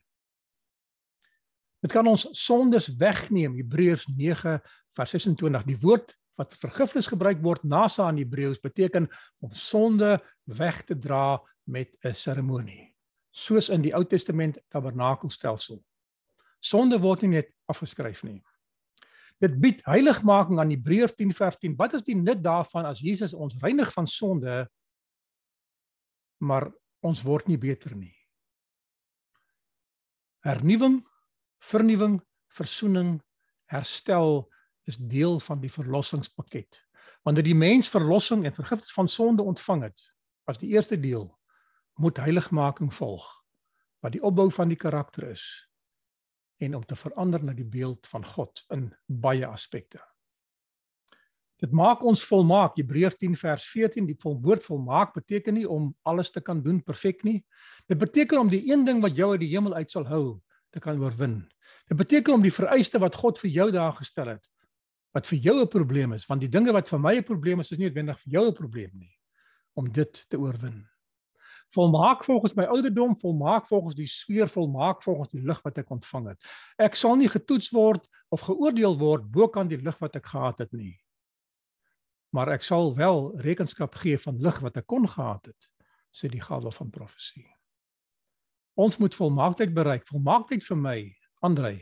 Dit kan ons sondes wegneem. Hebreërs 9:26. Die woord wat vergifnis gebruik word nasa in Hebreëus beteken om sonde weg te dra met 'n seremonie, soos in die Ou Testament tabernakelstelsel. Sonde word nie net afgeskryf nie. Dit bied heiligmaking aan Hebreërs 10:15. Wat is die nut daarvan as Jesus ons reinig van sonde, maar ons word nie beter nie? Hernuwing Vernuwing, versoening, herstel is deel van die verlossingspakket. Wanneer die mens verlossing en vergifnis van sonde ontvang het, as die eerste deel, moet heiligmaking volg, wat die opbou van die karakter is en om te verander na die beeld van God in baie aspekte. Dit maak ons volmaak. Hebreërs 10 vers 14, die woord volmaak beteken nie om alles te kan doen perfek nie. Dit beteken om die een ding wat jou uit die hemel uit sal hou, te kan oorwin. Dit beteken om die vereiste wat God vir jou daar gestel het wat vir jou 'n probleem is, want die dinge wat vir my 'n probleem is, is nie noodwendig vir jou 'n probleem nie om dit te oorwin. Volmaak volgens my ouderdom, volmaak volgens die sweer, volmaak volgens die lig wat ek ontvang het. Ek sal nie getoets word of geoordeel word bokant die lig wat ek gehad het nie. Maar ek sal wel rekenskap gee van lig wat ek kon gehad het, sê die gawe van profesie ons moet volmaaktheid bereik. Volmaaktheid vir my, Andrej,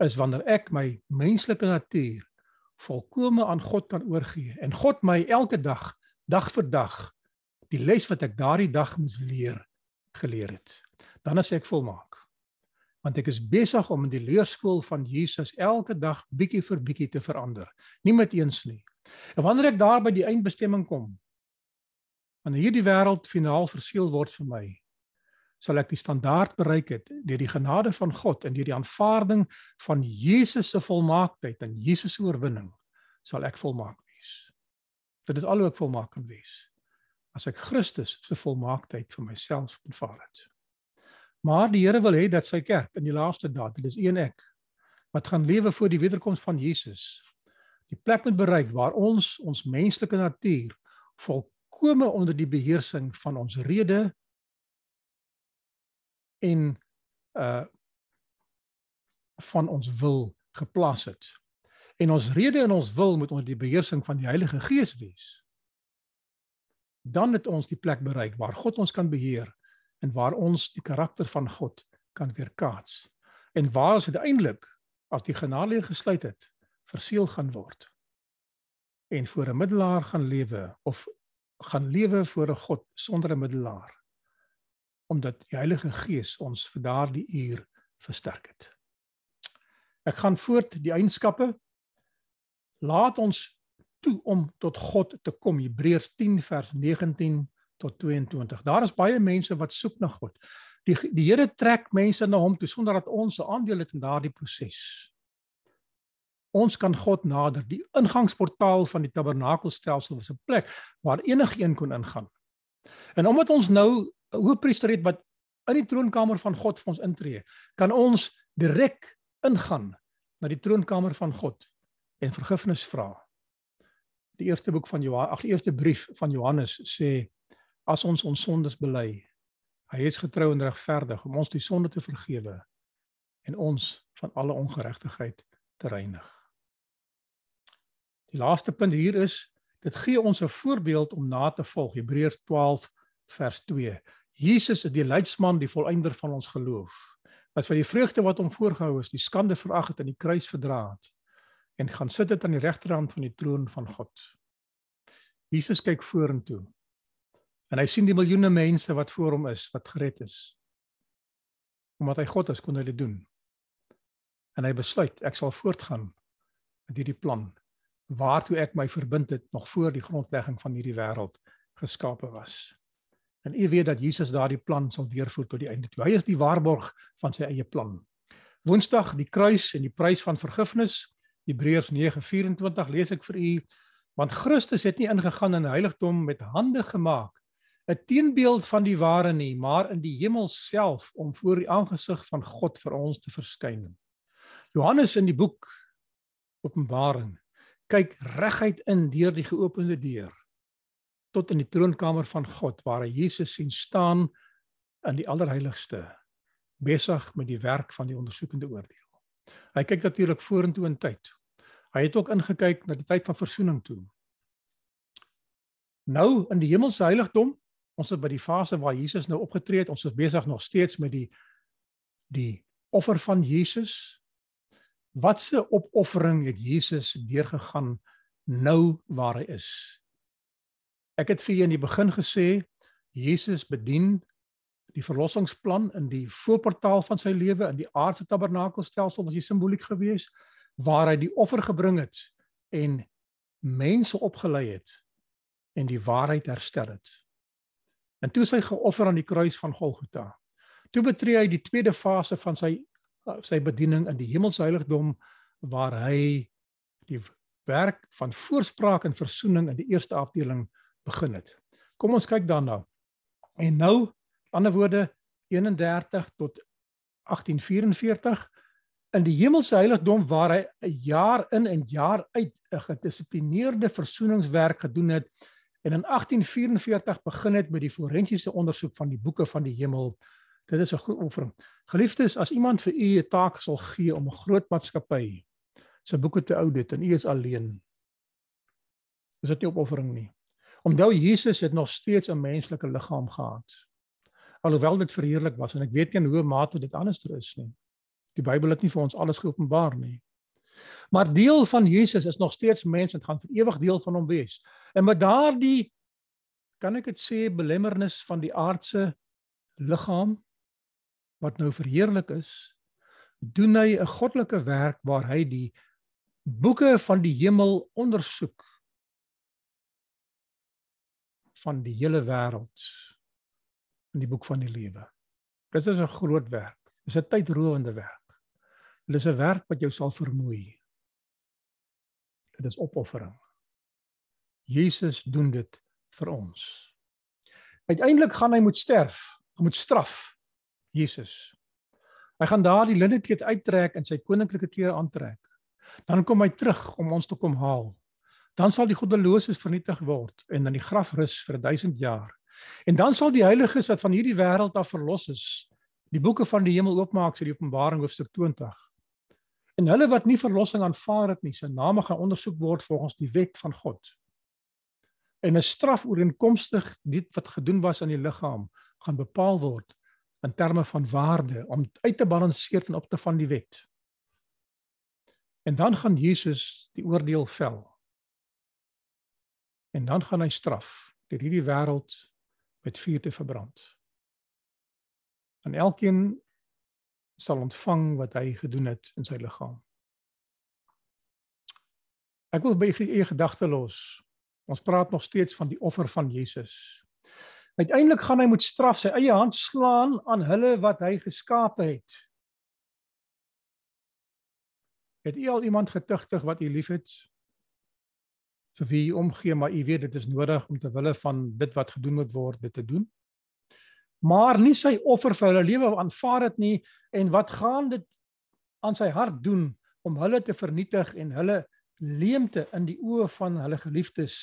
is wanneer ek my menslike natuur volkome aan God kan oorgee en God my elke dag, dag vir dag, die les wat ek daardie dag moet leer geleer het. Dan is ek volmaak. Want ek is besig om in die leerskool van Jesus elke dag bietjie vir bietjie te verander, nie met eens nie. En wanneer ek daar by die eindbestemming kom, wanneer hierdie wêreld finaal verseël word vir my, sal ek die standaard bereik het deur die genade van God en deur die aanvaarding van Jesus se volmaaktheid en Jesus se oorwinning sal ek volmaak wees. Dit is alhoewel ek volmaak kan wees as ek Christus se volmaaktheid vir myself aanvaar het. Maar die Here wil hê dat sy kerk in die laaste dae, dit is een ek wat gaan lewe voor die wederkoms van Jesus, die plek moet bereik waar ons ons menslike natuur volkome onder die beheersing van ons rede en uh van ons wil geplaas het. En ons rede en ons wil moet onder die beheersing van die Heilige Gees wees. Dan het ons die plek bereik waar God ons kan beheer en waar ons die karakter van God kan weerkaats. En waar ons uiteindelik as die genade gesluit het, verseël gaan word en voor 'n middelaar gaan lewe of gaan lewe voor 'n God sonder 'n middelaar omdat die Heilige Gees ons vir daardie uur versterk het. Ek gaan voort die eienskappe. Laat ons toe om tot God te kom. Hebreërs 10 vers 19 tot 22. Daar is baie mense wat soek na God. Die die Here trek mense na hom toe sonder dat ons 'n aandeel het in daardie proses. Ons kan God nader. Die ingangsportaal van die tabernakelstelsel was 'n plek waar enigeen kon ingaan. En omdat ons nou hoofpriester het wat in die troonkamer van God vir ons intree, kan ons direk ingaan na die troonkamer van God en vergifnis vra. Die eerste boek van Johannes, ag die eerste brief van Johannes sê as ons ons sondes bely, hy is getrou en regverdig om ons die sonde te vergewe en ons van alle ongeregtigheid te reinig. Die laaste punt hier is dit gee ons 'n voorbeeld om na te volg Hebreërs 12 vers 2. Jesus is die leidsman, die volëinder van ons geloof. Wat vir die vreugde wat hom voorgehou is, die skande verag het en die kruis verdra het en gaan sit dit aan die regterhand van die troon van God. Jesus kyk vorentoe. En hy sien die miljoene mense wat voor hom is, wat gered is. Omdat hy God is, kon hy dit doen. En hy besluit, ek sal voortgaan met hierdie plan waartoe ek my verbind het nog voor die grondlegging van hierdie wêreld geskape was. En u weet dat Jesus daardie plan sal deurvoer tot die einde. Toe. Hy is die waarborg van sy eie plan. Woensdag die kruis en die prys van vergifnis. Hebreërs 9:24 lees ek vir u want Christus het nie ingegaan in die heiligdom met hande gemaak 'n teenbeeld van die ware nie maar in die hemel self om voor die aangesig van God vir ons te verskyn. Johannes in die boek Openbaring kyk reguit in deur die geopende deur tot in die troonkamer van God waar hy Jesus sien staan in die allerheiligste besig met die werk van die ondersoekende oordeel. Hy kyk natuurlik vorentoe in tyd. Hy het ook ingekyk na die tyd van versoening toe. Nou in die hemelse heiligdom, ons is by die fase waar Jesus nou opgetree het, ons is besig nog steeds met die die offer van Jesus. Watse opoffering het Jesus deurgegaan nou waar hy is Ek het vir julle in die begin gesê Jesus bedien die verlossingsplan in die voorportaal van sy lewe in die aardse tabernakelstelsel was hy simbolies gewees waar hy die offer gebring het en mense opgelei het en die waarheid herstel het. En toe sy geoffer aan die kruis van Golgotha. Toe betree hy die tweede fase van sy sy bediening in die hemelse heiligdom waar hy die werk van voorspraak en verzoening in die eerste afdeling begin het. Kom ons kyk daarna. En nou, ander woorde 31 tot 1844 in die hemelse heiligdom waar hy 'n jaar in en jaar uit 'n gedissiplineerde versoeningswerk gedoen het en in 1844 begin het met die forensiese ondersoek van die boeke van die hemel. Dit is 'n groot oefening. Geliefdes, as iemand vir u 'n taak sal gee om 'n groot maatskappy se boeke te oudit en u is alleen. Is dit nie opoffering nie? Onthou Jesus het nog steeds 'n menslike liggaam gehad. Alhoewel dit verheerlik was en ek weet nie hoe mate dit anders is nie. Die Bybel het nie vir ons alles geopenbaar nie. Maar deel van Jesus is nog steeds mens en gaan vir ewig deel van hom wees. En met daardie kan ek dit sê belemmernis van die aardse liggaam wat nou verheerlik is, doen hy 'n goddelike werk waar hy die boeke van die hemel ondersoek van die hele wêreld in die boek van die lewe. Dis is 'n groot werk. Dis 'n tydrowende werk. Dit is 'n werk wat jou sal vermoei. Dit is opoffering. Jesus doen dit vir ons. Uiteindelik gaan hy moet sterf, hy moet straf Jesus. Hy gaan daardie linnekleed uittrek en sy koninklike klere aantrek. Dan kom hy terug om ons te kom haal dan sal die goddeloses vernietig word en in die graf rus vir 1000 jaar. En dan sal die heiliges wat van hierdie wêreld af verlos is, die boeke van die hemel oopmaak, sê die Openbaring hoofstuk 20. En hulle wat nie verlossing aanvaar het nie, se name gaan ondersoek word volgens die wet van God. En 'n straf ooreenkomstig dit wat gedoen was aan die liggaam gaan bepaal word in terme van waarde om uit te balanseer en op te van die wet. En dan gaan Jesus die oordeel vel en dan gaan hy straf deur hierdie wêreld met vuur te verbrand. En elkeen sal ontvang wat hy gedoen het in sy liggaam. Ek wil by u eie gedagte los. Ons praat nog steeds van die offer van Jesus. Uiteindelik gaan hy met straf sy eie hand slaan aan hulle wat hy geskape het. Het u al iemand getugtig wat u liefhet? vir wie jy omgee, maar jy weet dit is nodig om te wille van dit wat gedoen moet word dit te doen. Maar nie sy offer vir hulle lewe aanvaar dit nie en wat gaan dit aan sy hart doen om hulle te vernietig en hulle leemte in die oë van hulle geliefdes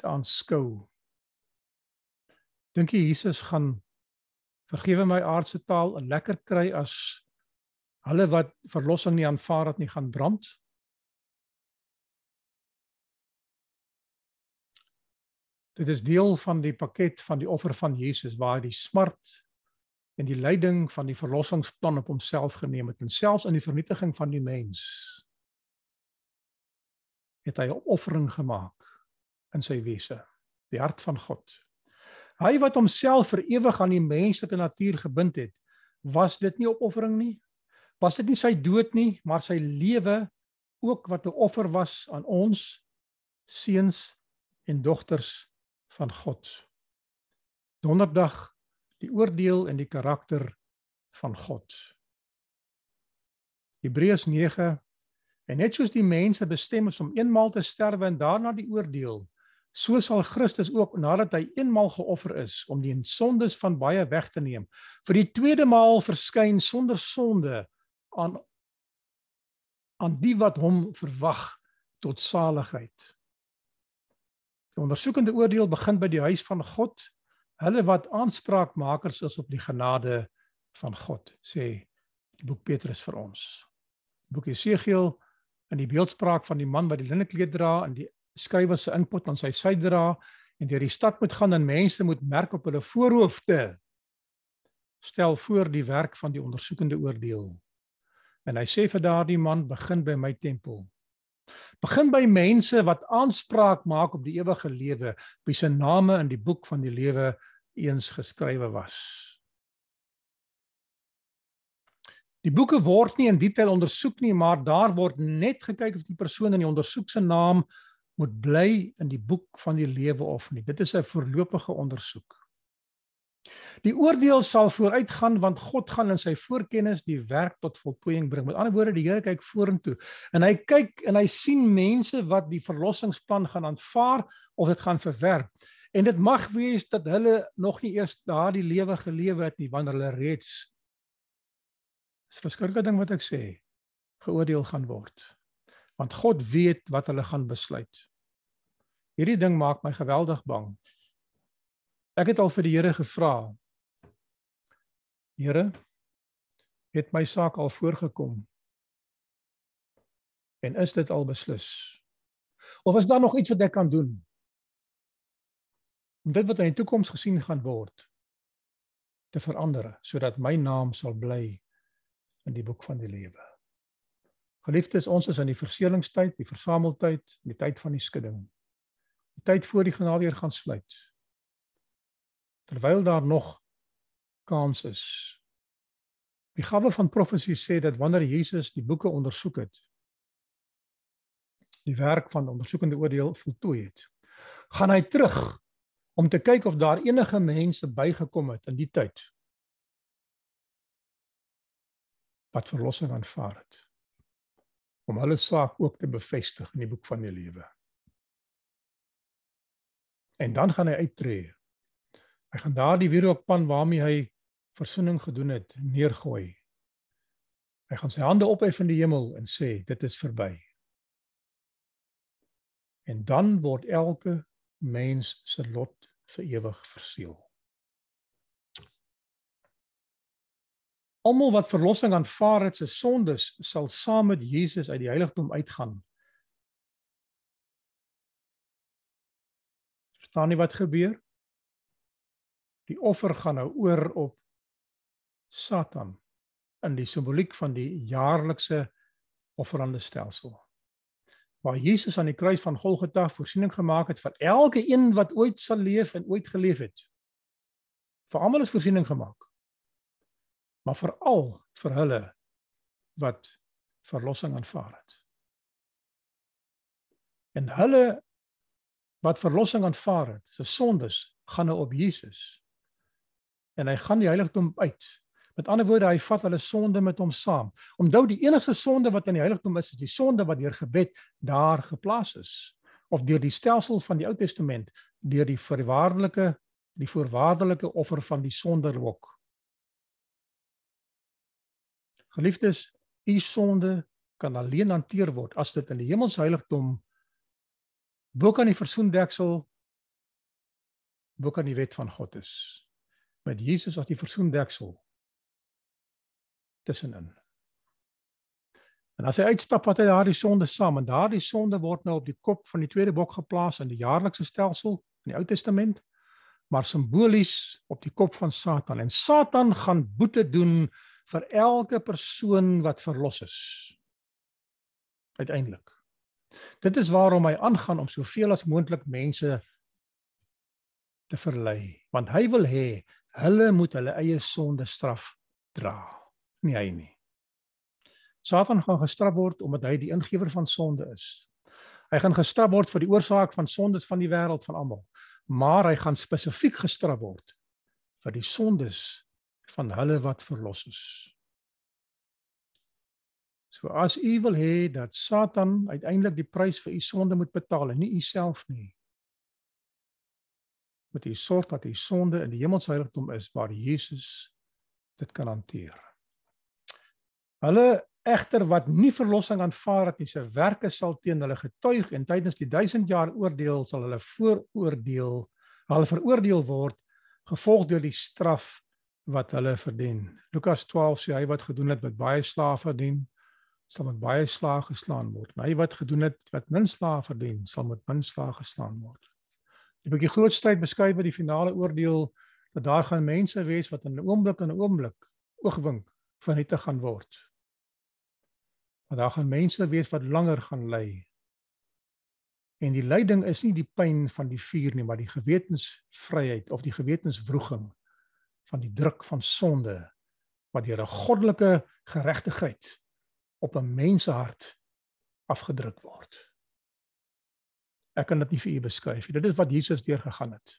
te aanskou. Dink jy Jesus gaan vergewe my aardse taal 'n lekker kry as hulle wat verlossing nie aanvaar het nie gaan brand? Dit is deel van die pakket van die offer van Jesus waar die smart en die lyding van die verlossingsplan op homself geneem het en selfs in die vernietiging van die mens het hy 'n offering gemaak in sy wese, die hart van God. Hy wat homself vir ewig aan die menslike natuur gebind het, was dit nie opoffering nie? Was dit nie sy dood nie, maar sy lewe ook wat 'n offer was aan ons seuns en dogters? van God. Donderdag die oordeel en die karakter van God. Hebreërs 9 En net soos die mense bestem is om eenmaal te sterwe en daarna die oordeel, so sal Christus ook nadat hy eenmaal geoffer is om die sondes van baie weg te neem, vir die tweede maal verskyn sonder sonde aan aan die wat hom verwag tot saligheid. Die ondersoekende oordeel begin by die huis van God, hulle wat aanspraakmakers is op die genade van God, sê die boek Petrus vir ons. Die boek Jesegiel in die beeldspraak van die man wat die linnekleed dra en die skrywer se input aan sy sy dra en deur die stad moet gaan en mense moet merk op hulle voorhoofde stel voor die werk van die ondersoekende oordeel. En hy sê vir daardie man begin by my tempel. Begin by mense wat aanspraak maak op die ewige lewe, wie se name in die boek van die lewe eens geskrywe was. Die boeke word nie in detail ondersoek nie, maar daar word net gekyk of die persoon in die ondersoek se naam moet bly in die boek van die lewe of nie. Dit is 'n voorlopige ondersoek. Die oordeel sal vooruitgaan want God gaan in sy voorkennis die werk tot voltooiing bring. Met ander woorde, die Here kyk vorentoe en hy kyk en hy sien mense wat die verlossingsplan gaan aanvaar of dit gaan verwerp. En dit mag wees dat hulle nog nie eers daardie lewe gelewe het nie wanneer hulle reeds is verskriklike ding wat ek sê geoordeel gaan word. Want God weet wat hulle gaan besluit. Hierdie ding maak my geweldig bang. Ek het al vir die Here gevra. Here, het my saak al voorgekom? En is dit al beslis? Of is daar nog iets wat ek kan doen? Om dit wat in die toekoms gesien gaan word te verander sodat my naam sal bly in die boek van die lewe. Geliefdes, ons is in die verseelingstyd, die versameltyd, die tyd van die skudding. Die tyd voor die genadeer gaan sluit terwyl daar nog kans is. Die gawe van profesie sê dat wanneer Jesus die boeke ondersoek het, die werk van ondersoekende oordeel voltooi het, gaan hy terug om te kyk of daar enige mense bygekom het in die tyd wat verlossing aanvaar het om hulle saak ook te bevestig in die boek van die lewe. En dan gaan hy uittreë Hy gaan daardie wierookpan waarmee hy versoening gedoen het neergooi. Hy gaan sy hande ophef in die hemel en sê dit is verby. En dan word elke mens se lot vir ewig verseël. Almal wat verlossing aanvaar het se sondes sal saam met Jesus uit die heiligdom uitgaan. Verstaan jy wat gebeur? die offer gaan nou oor op Satan in die simboliek van die jaarlikse offerande stelsel. Waar Jesus aan die kruis van Golgotha voorsiening gemaak het vir elke een wat ooit sal leef en ooit geleef het. Vir almal is voorsiening gemaak. Maar veral vir hulle wat verlossing aanvaar het. En hulle wat verlossing aanvaar het, se sondes gaan nou op Jesus en hy gaan die heiligdom uit. Met ander woorde, hy vat hulle sonde met hom saam. Onthou die enigste sonde wat in die heiligdom is, is die sonde wat deur gebed daar geplaas is of deur die stelsel van die Ou Testament deur die verwaarlike die voorwaardelike offer van die sonderlok. Geliefdes, u sonde kan alleen hanteer word as dit in die hemelse heiligdom bo kan die versoendeksel bo kan die wet van God is met Jesus as die versoendeksel tussenin. En as hy uitstap wat hy daardie sonde saam en daardie sonde word nou op die kop van die tweede bok geplaas in die jaarlikse stelsel in die Ou Testament maar simbolies op die kop van Satan en Satan gaan boete doen vir elke persoon wat verlos is uiteindelik. Dit is waarom hy aangaan om soveel as moontlik mense te verlei want hy wil hê Hulle moet hulle eie sonde straf dra, nie hy nie. Satan gaan gestraf word omdat hy die ingewer van sonde is. Hy gaan gestraf word vir die oorsaak van sondes van die wêreld van almal, maar hy gaan spesifiek gestraf word vir die sondes van hulle wat verlos is. So as u wil hê dat Satan uiteindelik die prys vir u sonde moet betaal en nie u self nie, moet u sorg dat u sonde in die hemelse heiligdom is waar Jesus dit kan hanteer. Hulle egter wat nie verlossing aanvaar het nie, se werke sal teen hulle getuig en tydens die 1000 jaar oordeel sal hulle vooroordeel, hulle veroordeel word gevolg deur die straf wat hulle verdien. Lukas 12 sê hy wat gedoen het wat baie slawe verdien, sal met baie slawe geslaan word. Maar hy wat gedoen het wat min slawe verdien, sal met min slawe geslaan word. 'n bietjie groot tyd beskryf wat die finale oordeel dat daar gaan mense wees wat in 'n oomblik in 'n oomblik oogwink vernietig gaan word. Maar daar gaan mense wees wat langer gaan ly. En die lyding is nie die pyn van die vuur nie, maar die gewetensvryheid of die gewetenswroging van die druk van sonde wat deur 'n goddelike geregtigheid op 'n mensehart afgedruk word ek kan dit nie vir u beskryf nie. Dit is wat Jesus deur gegaan het.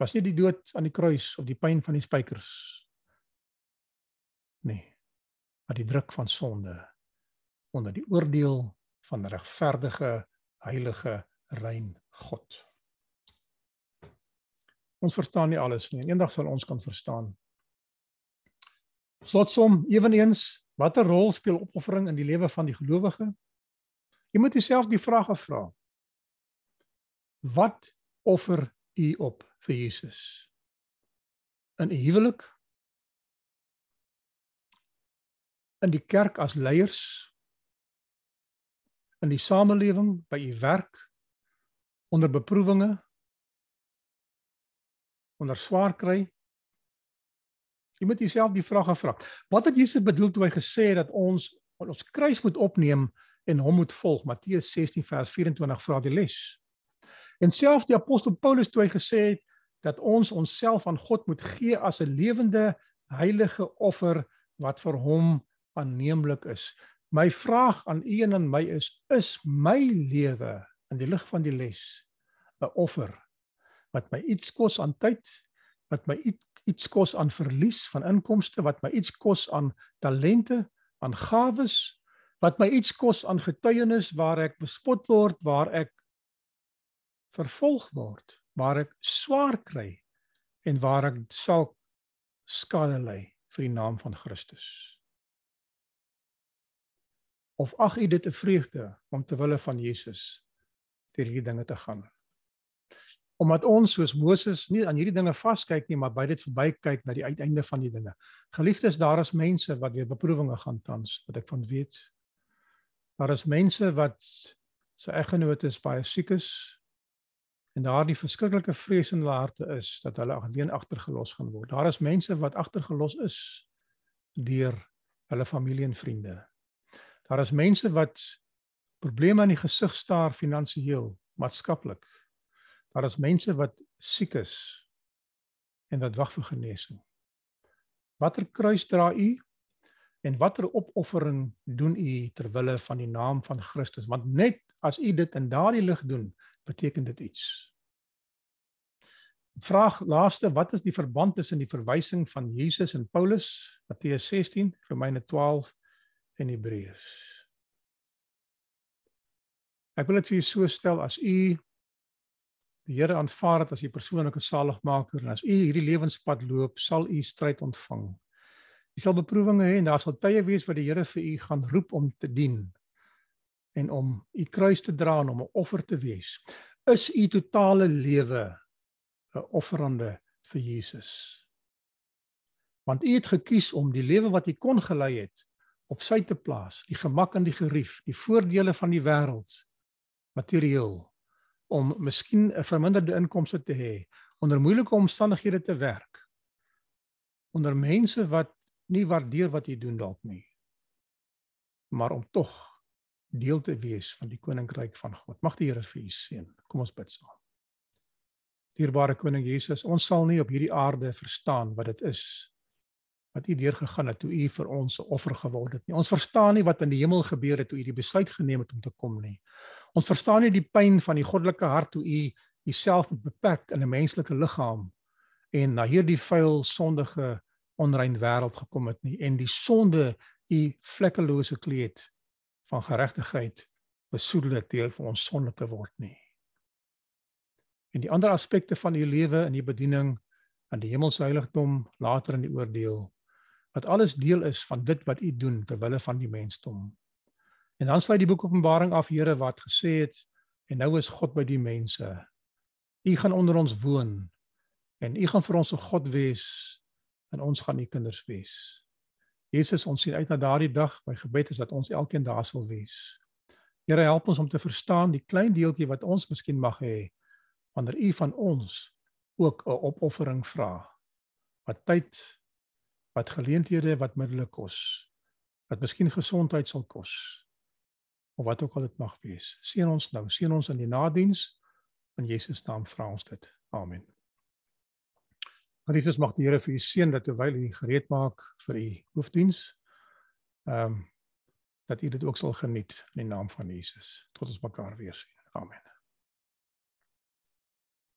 Was nie die dood aan die kruis of die pyn van die spykers nie. Maar die druk van sonde onder die oordeel van regverdige, heilige, rein God. Ons verstaan nie alles nie. Eendag sal ons kan verstaan. Slotsom, eweneens, watter rol speel opoffering in die lewe van die gelowige? Jy moet jouself die vraag afvra: Wat offer u op vir Jesus? In 'n huwelik? In die kerk as leiers? In die samelewing, by u werk, onder beproewinge, onder swaar kry? Jy moet jouself die vraag afvra. Wat het Jesus bedoel toe hy gesê het dat ons ons kruis moet opneem en hom moet volg? Matteus 16 vers 24 vra die les. En self die apostel Paulus toe hy gesê het dat ons onsself aan God moet gee as 'n lewende heilige offer wat vir hom aanneemlik is. My vraag aan u en aan my is: is my lewe in die lig van die les 'n offer wat my iets kos aan tyd, wat my iets kos aan verlies van inkomste, wat my iets kos aan talente, aan gawes, wat my iets kos aan getuienis waar ek bespot word, waar ek vervolg word, waar ek swaar kry en waar ek sal skade ly vir die naam van Christus. Of ag u dit 'n vreugde om ter wille van Jesus deur hierdie dinge te gaan? Omdat ons soos Moses nie aan hierdie dinge vaskyk nie, maar by dit verby kyk na die uiteinde van die dinge. Geliefdes, daar is mense wat deur beproewinge gaan tans, wat ek van weet. Daar is mense wat se so eggenoot is baie siek is, en daardie verskriklike vrees in hulle harte is dat hulle alleen agtergelos gaan word. Daar is mense wat agtergelos is deur hulle familie en vriende. Daar is mense wat probleme in die gesig staar finansiëel, maatskaplik. Daar is mense wat siek is en wat wag vir genesing. Watter kruis dra u en watter opoffering doen u ter wille van die naam van Christus? Want net as u dit in daardie lig doen, beteken dit iets. Vraag laaste, wat is die verband tussen die verwysing van Jesus en Paulus, Matteus 16, Romeine 12 en Hebreërs? Ek wil dit vir u so stel as u die Here aanvaar het as u persoonlike saligmaker en as u hierdie lewenspad loop, sal u stryd ontvang. Jy sal beproewinge hê en daar sal tye wees waar die Here vir u gaan roep om te dien en om u kruis te dra en om 'n offer te wees. Is u totale lewe 'n offerande vir Jesus? Want u het gekies om die lewe wat u kon gelei het op sy te plaas, die gemak en die gerief, die voordele van die wêreld, materieel, om miskien 'n verminderde inkomste te hê, onder moeilike omstandighede te werk, onder mense wat nie waardeer wat u doen dalk nie. Maar om tog deel te wees van die koninkryk van God. Mag die Here vir u seën. Kom ons bid saam. Dierbare koning Jesus, ons sal nie op hierdie aarde verstaan wat dit is wat u deurgegaan het toe u vir ons 'n offer geword het nie. Ons verstaan nie wat in die hemel gebeur het toe u die besluit geneem het om te kom nie. Ons verstaan nie die pyn van die goddelike hart toe u uself beperk in 'n menslike liggaam en na hierdie vuil, sondige, onrein wêreld gekom het nie en die sonde u vlekkelose kleed van geregtigheid besoedel dit deel vir ons sonde te word nie. En die ander aspekte van u lewe in die bediening aan die hemelse heiligdom later in die oordeel wat alles deel is van dit wat u doen ter wille van die mensdom. En dan sluit die boek Openbaring af Here wat gesê het en nou is God by die mense. U gaan onder ons woon en u gaan vir ons 'n God wees en ons gaan u kinders wees. Jesus, ons sien uit na daardie dag. My gebed is dat ons elkeen daar sal wees. Here, help ons om te verstaan die klein deeltjie wat ons miskien mag hê wanneer U van ons ook 'n opoffering vra. Wat tyd, wat geleenthede, wat middele kos. Wat miskien gesondheid sal kos. Of wat ook al dit mag wees. Seën ons nou, seën ons in die nadiens. In Jesus naam vra ons dit. Amen. Want Jesus mag die Here vir u seën dat terwyl u gereed maak vir u hoofdiens, ehm um, dat u dit ook sal geniet in die naam van Jesus. Tot ons mekaar weer sien. Amen.